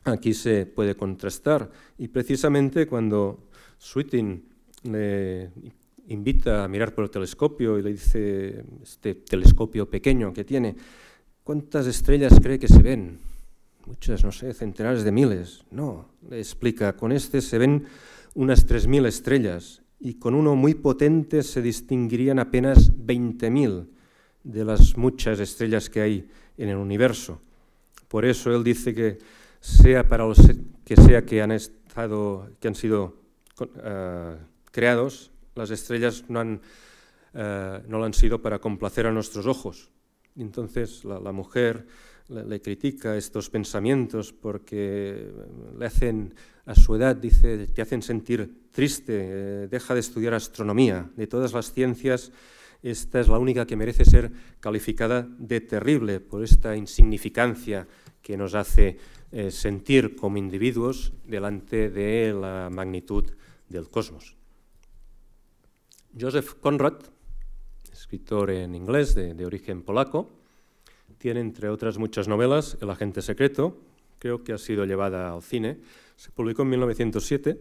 Speaker 1: aquí se puede contrastar. Y precisamente cuando Sweeting le invita a mirar por el telescopio y le dice, este telescopio pequeño que tiene, ¿cuántas estrellas cree que se ven? Muchas, no sé, centenares de miles. No, le explica, con este se ven unas 3.000 estrellas y con uno muy potente se distinguirían apenas 20.000 de las muchas estrellas que hay en el universo. Por eso él dice que sea para los que sea que han estado, que han sido ah, creados, las estrellas no han, eh, no lo han sido para complacer a nuestros ojos. Entonces la, mujer le, critica estos pensamientos porque le hacen, a su edad, dice, te hacen sentir triste, eh, deja de estudiar astronomía. De todas las ciencias, esta es la única que merece ser calificada de terrible por esta insignificancia que nos hace eh, sentir como individuos delante de la magnitud del cosmos. Joseph Conrad, escritor en inglés de, origen polaco, tiene entre otras muchas novelas El agente secreto, creo que ha sido llevada al cine, se publicó en 1907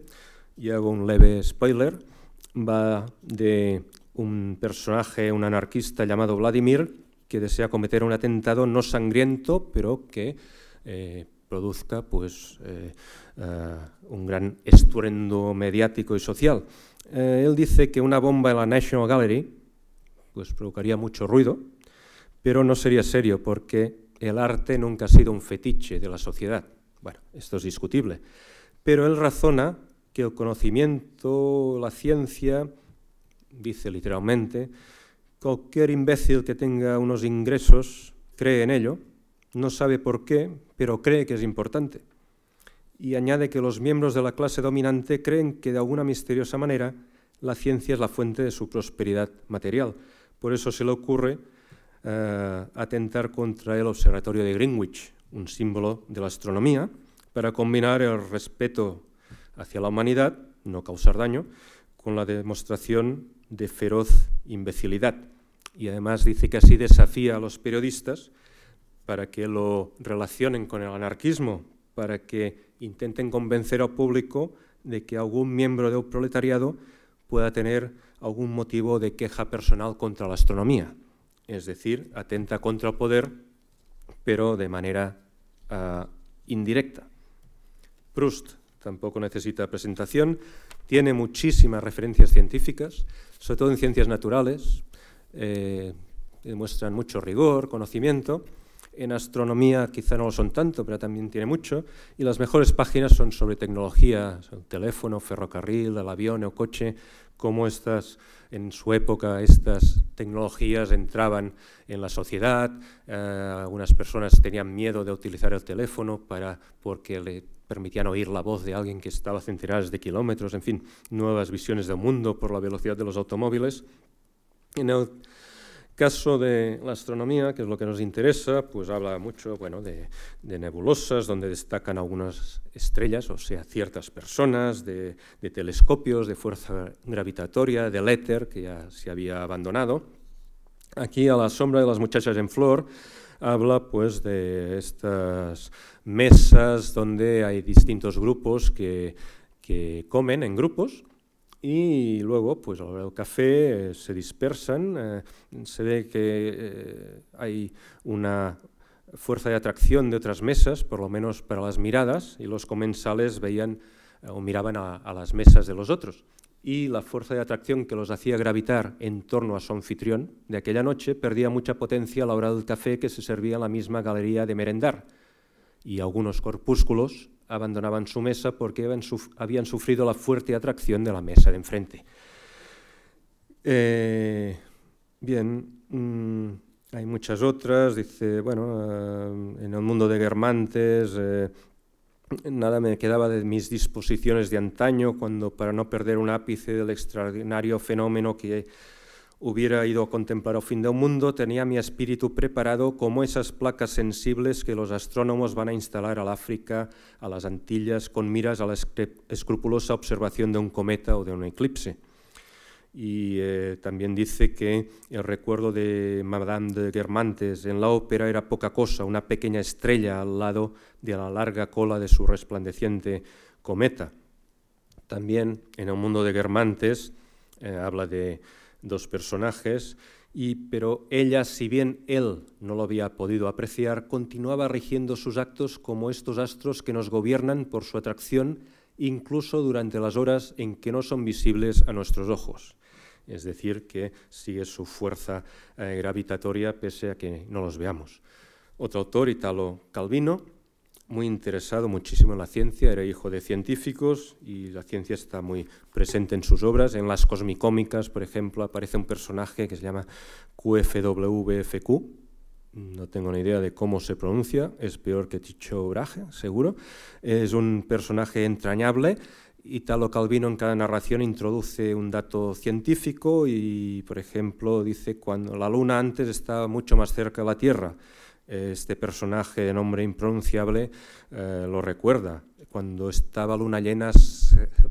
Speaker 1: y hago un leve spoiler, va de un personaje, un anarquista llamado Vladimir, que desea cometer un atentado no sangriento, pero que eh, produzca pues, eh, eh, un gran estruendo mediático y social. Eh, él dice que una bomba en la National Gallery pues, provocaría mucho ruido, pero no sería serio porque el arte nunca ha sido un fetiche de la sociedad. Bueno, esto es discutible. Pero él razona que el conocimiento, la ciencia, dice literalmente, cualquier imbécil que tenga unos ingresos cree en ello, no sabe por qué, pero cree que es importante y añade que los miembros de la clase dominante creen que de alguna misteriosa manera la ciencia es la fuente de su prosperidad material. Por eso se le ocurre eh, atentar contra el observatorio de Greenwich, un símbolo de la astronomía, para combinar el respeto hacia la humanidad, no causar daño, con la demostración de feroz imbecilidad. Y además dice que así desafía a los periodistas para que lo relacionen con el anarquismo, para que intenten convencer al público de que algún miembro del proletariado pueda tener algún motivo de queja personal contra la astronomía, es decir, atenta contra el poder, pero de manera ah, indirecta. Proust tampoco necesita presentación, tiene muchísimas referencias científicas, sobre todo en ciencias naturales, eh, demuestran mucho rigor, conocimiento, en astronomía quizá no lo son tanto, pero también tiene mucho. Y las mejores páginas son sobre tecnología, teléfono, ferrocarril, el avión o coche, cómo estas, en su época estas tecnologías entraban en la sociedad. Eh, algunas personas tenían miedo de utilizar el teléfono para, porque le permitían oír la voz de alguien que estaba a centenares de kilómetros, en fin, nuevas visiones del mundo por la velocidad de los automóviles. En caso de la astronomía, que es lo que nos interesa, pues habla mucho bueno, de, nebulosas, donde destacan algunas estrellas, o sea, ciertas personas, de, telescopios, de fuerza gravitatoria, del éter, que ya se había abandonado. Aquí, a la sombra de las muchachas en flor, habla pues, de estas mesas donde hay distintos grupos que, que comen en grupos, y luego, pues hora el café eh, se dispersan, eh, se ve que eh, hay una fuerza de atracción de otras mesas, por lo menos para las miradas, y los comensales veían o miraban a, las mesas de los otros. Y la fuerza de atracción que los hacía gravitar en torno a su anfitrión de aquella noche perdía mucha potencia a la hora del café que se servía en la misma galería de merendar y algunos corpúsculos abandonaban su mesa porque habían, sufrido la fuerte atracción de la mesa de enfrente. Eh, bien, mm, hay muchas otras, dice, bueno, eh, en el mundo de Germantes... Eh, nada me quedaba de mis disposiciones de antaño, cuando para no perder un ápice del extraordinario fenómeno que hubiera ido a contemplar el fin del mundo, tenía mi espíritu preparado como esas placas sensibles que los astrónomos van a instalar al África, a las Antillas, con miras a la escrupulosa observación de un cometa o de un eclipse. Y eh, también dice que el recuerdo de Madame de Guermantes en la ópera era poca cosa, una pequeña estrella al lado de la larga cola de su resplandeciente cometa. También en el mundo de Guermantes eh, habla de dos personajes, y, pero ella, si bien él no lo había podido apreciar, continuaba rigiendo sus actos como estos astros que nos gobiernan por su atracción, incluso durante las horas en que no son visibles a nuestros ojos. Es decir, que sigue su fuerza eh, gravitatoria pese a que no los veamos. Otro autor, Italo Calvino, muy interesado muchísimo en la ciencia, era hijo de científicos y la ciencia está muy presente en sus obras. En las cosmicómicas, por ejemplo, aparece un personaje que se llama QFWFQ. No tengo ni idea de cómo se pronuncia, es peor que Ticho seguro. Es un personaje entrañable. y Italo Calvino en cada narración introduce un dato científico y, por ejemplo, dice cuando la luna antes estaba mucho más cerca de la Tierra este personaje de nombre impronunciable eh, lo recuerda. Cuando estaba luna llena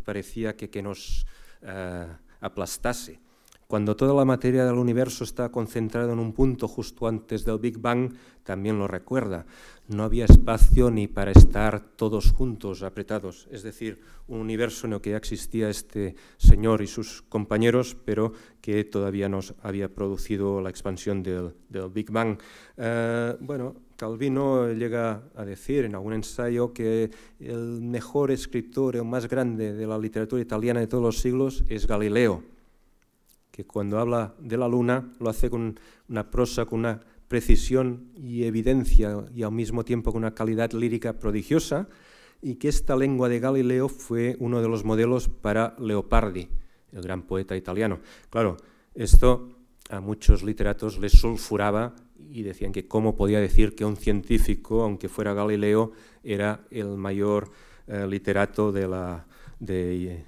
Speaker 1: parecía que, nos eh, aplastase. Cuando toda la materia del universo está concentrada en un punto justo antes del Big Bang, también lo recuerda. No había espacio ni para estar todos juntos, apretados. Es decir, un universo en el que ya existía este señor y sus compañeros, pero que todavía no había producido la expansión del, Big Bang. Eh, bueno, Calvino llega a decir en algún ensayo que el mejor escritor, o más grande de la literatura italiana de todos los siglos, es Galileo que cuando habla de la luna lo hace con una prosa, con una precisión y evidencia y al mismo tiempo con una calidad lírica prodigiosa, y que esta lengua de Galileo fue uno de los modelos para Leopardi, el gran poeta italiano. Claro, esto a muchos literatos les sulfuraba y decían que cómo podía decir que un científico, aunque fuera Galileo, era el mayor eh, literato del eh,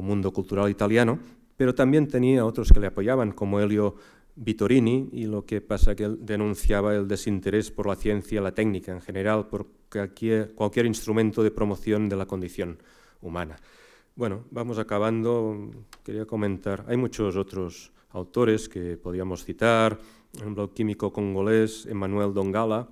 Speaker 1: mundo cultural italiano pero también tenía otros que le apoyaban, como Elio Vitorini, y lo que pasa que él denunciaba el desinterés por la ciencia, y la técnica en general, por cualquier, instrumento de promoción de la condición humana. Bueno, vamos acabando. Quería comentar, hay muchos otros autores que podíamos citar, el blog químico congolés, Emmanuel Dongala,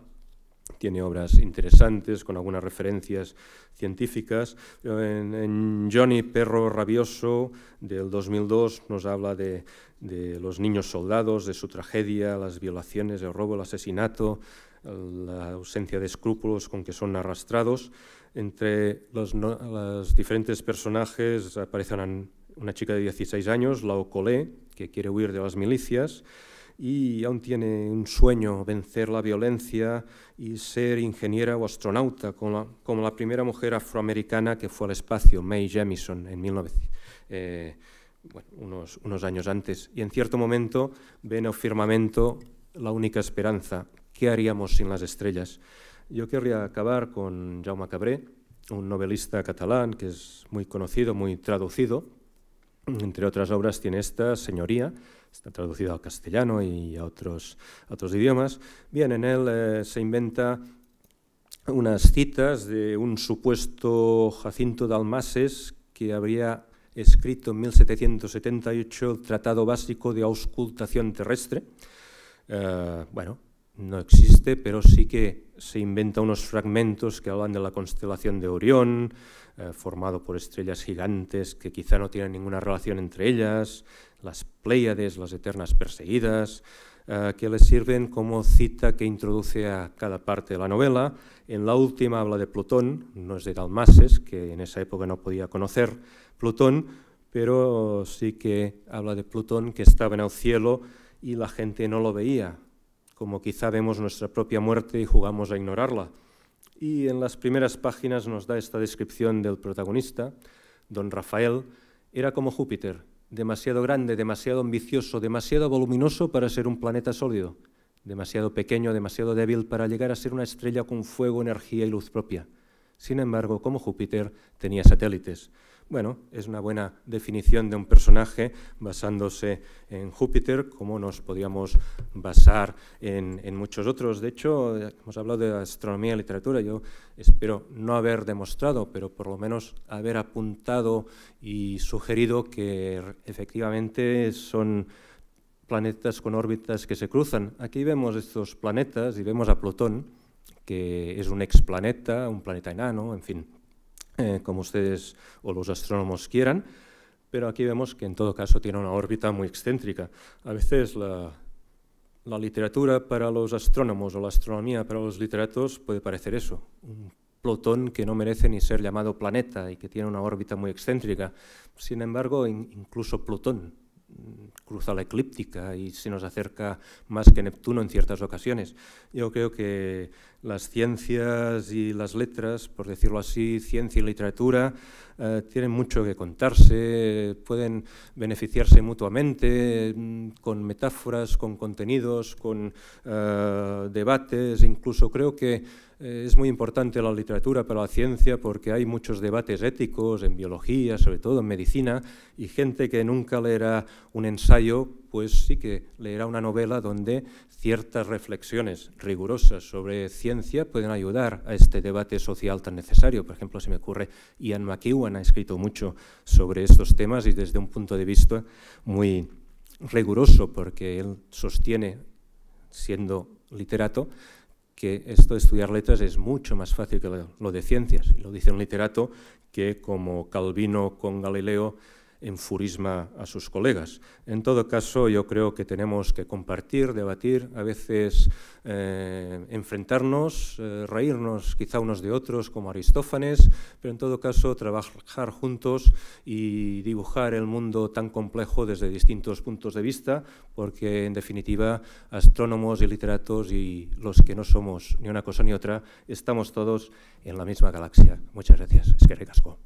Speaker 1: tiene obras interesantes con algunas referencias científicas. En, Johnny Perro Rabioso del 2002 nos habla de, los niños soldados, de su tragedia, las violaciones, el robo, el asesinato, la ausencia de escrúpulos con que son arrastrados. Entre los, diferentes personajes aparece una, chica de 16 años, la Ocolé, que quiere huir de las milicias y aún tiene un sueño, vencer la violencia y ser ingeniera o astronauta, como la, primera mujer afroamericana que fue al espacio, Mae Jemison, en eh, unos, unos años antes. Y en cierto momento ve en el firmamento la única esperanza. ¿Qué haríamos sin las estrellas? Yo querría acabar con Jaume Cabré, un novelista catalán que es muy conocido, muy traducido, entre otras obras tiene esta, Señoría, está traducida al castellano y a otros, otros idiomas. Bien, en él eh, se inventa unas citas de un supuesto Jacinto Dalmases que habría escrito en 1778 el Tratado Básico de Auscultación Terrestre. Eh, bueno, no existe, pero sí que se inventa unos fragmentos que hablan de la constelación de Orión, eh, formado por estrellas gigantes que quizá no tienen ninguna relación entre ellas, las Pléyades, las eternas perseguidas, eh, que les sirven como cita que introduce a cada parte de la novela. En la última habla de Plutón, no es de Dalmases, que en esa época no podía conocer Plutón, pero sí que habla de Plutón que estaba en el cielo y la gente no lo veía, como quizá vemos nuestra propia muerte y jugamos a ignorarla y en las primeras páginas nos da esta descripción del protagonista. Don Rafael era como Júpiter, demasiado grande, demasiado ambicioso, demasiado voluminoso para ser un planeta sólido, demasiado pequeño, demasiado débil para llegar a ser una estrella con fuego, energía y luz propia. Sin embargo, como Júpiter, tenía satélites. Bueno, es una buena definición de un personaje basándose en Júpiter, como nos podíamos basar en, muchos otros. De hecho, hemos hablado de astronomía y literatura. Yo espero no haber demostrado, pero por lo menos haber apuntado y sugerido que efectivamente son planetas con órbitas que se cruzan. Aquí vemos estos planetas y vemos a Plutón, que es un explaneta, un planeta enano, en fin, eh, como ustedes o los astrónomos quieran, pero aquí vemos que en todo caso tiene una órbita muy excéntrica. A veces la, literatura para los astrónomos o la astronomía para los literatos puede parecer eso, un Plutón que no merece ni ser llamado planeta y que tiene una órbita muy excéntrica. Sin embargo, incluso Plutón mm, cruza la eclíptica y se nos acerca más que Neptuno en ciertas ocasiones. Yo creo que las ciencias y las letras, por decirlo así, ciencia y literatura, eh, tienen mucho que contarse, pueden beneficiarse mutuamente mm, con metáforas, con contenidos, con eh, debates. Incluso creo que eh, es muy importante la literatura para la ciencia porque hay muchos debates éticos en biología, sobre todo en medicina, y gente que nunca leerá un ensayo pues sí que leerá una novela donde ciertas reflexiones rigurosas sobre ciencia pueden ayudar a este debate social tan necesario. Por ejemplo, se me ocurre Ian McEwan ha escrito mucho sobre estos temas y desde un punto de vista muy riguroso, porque él sostiene, siendo literato, que esto de estudiar letras es mucho más fácil que lo de ciencias. Y lo dice un literato que, como Calvino con Galileo, enfurisma a sus colegas. En todo caso, yo creo que tenemos que compartir, debatir, a veces eh, enfrentarnos, eh, reírnos quizá unos de otros como Aristófanes, pero en todo caso trabajar juntos y dibujar el mundo tan complejo desde distintos puntos de vista, porque en definitiva astrónomos y literatos y los que no somos ni una cosa ni otra, estamos todos en la misma galaxia. Muchas gracias. Es que recasco.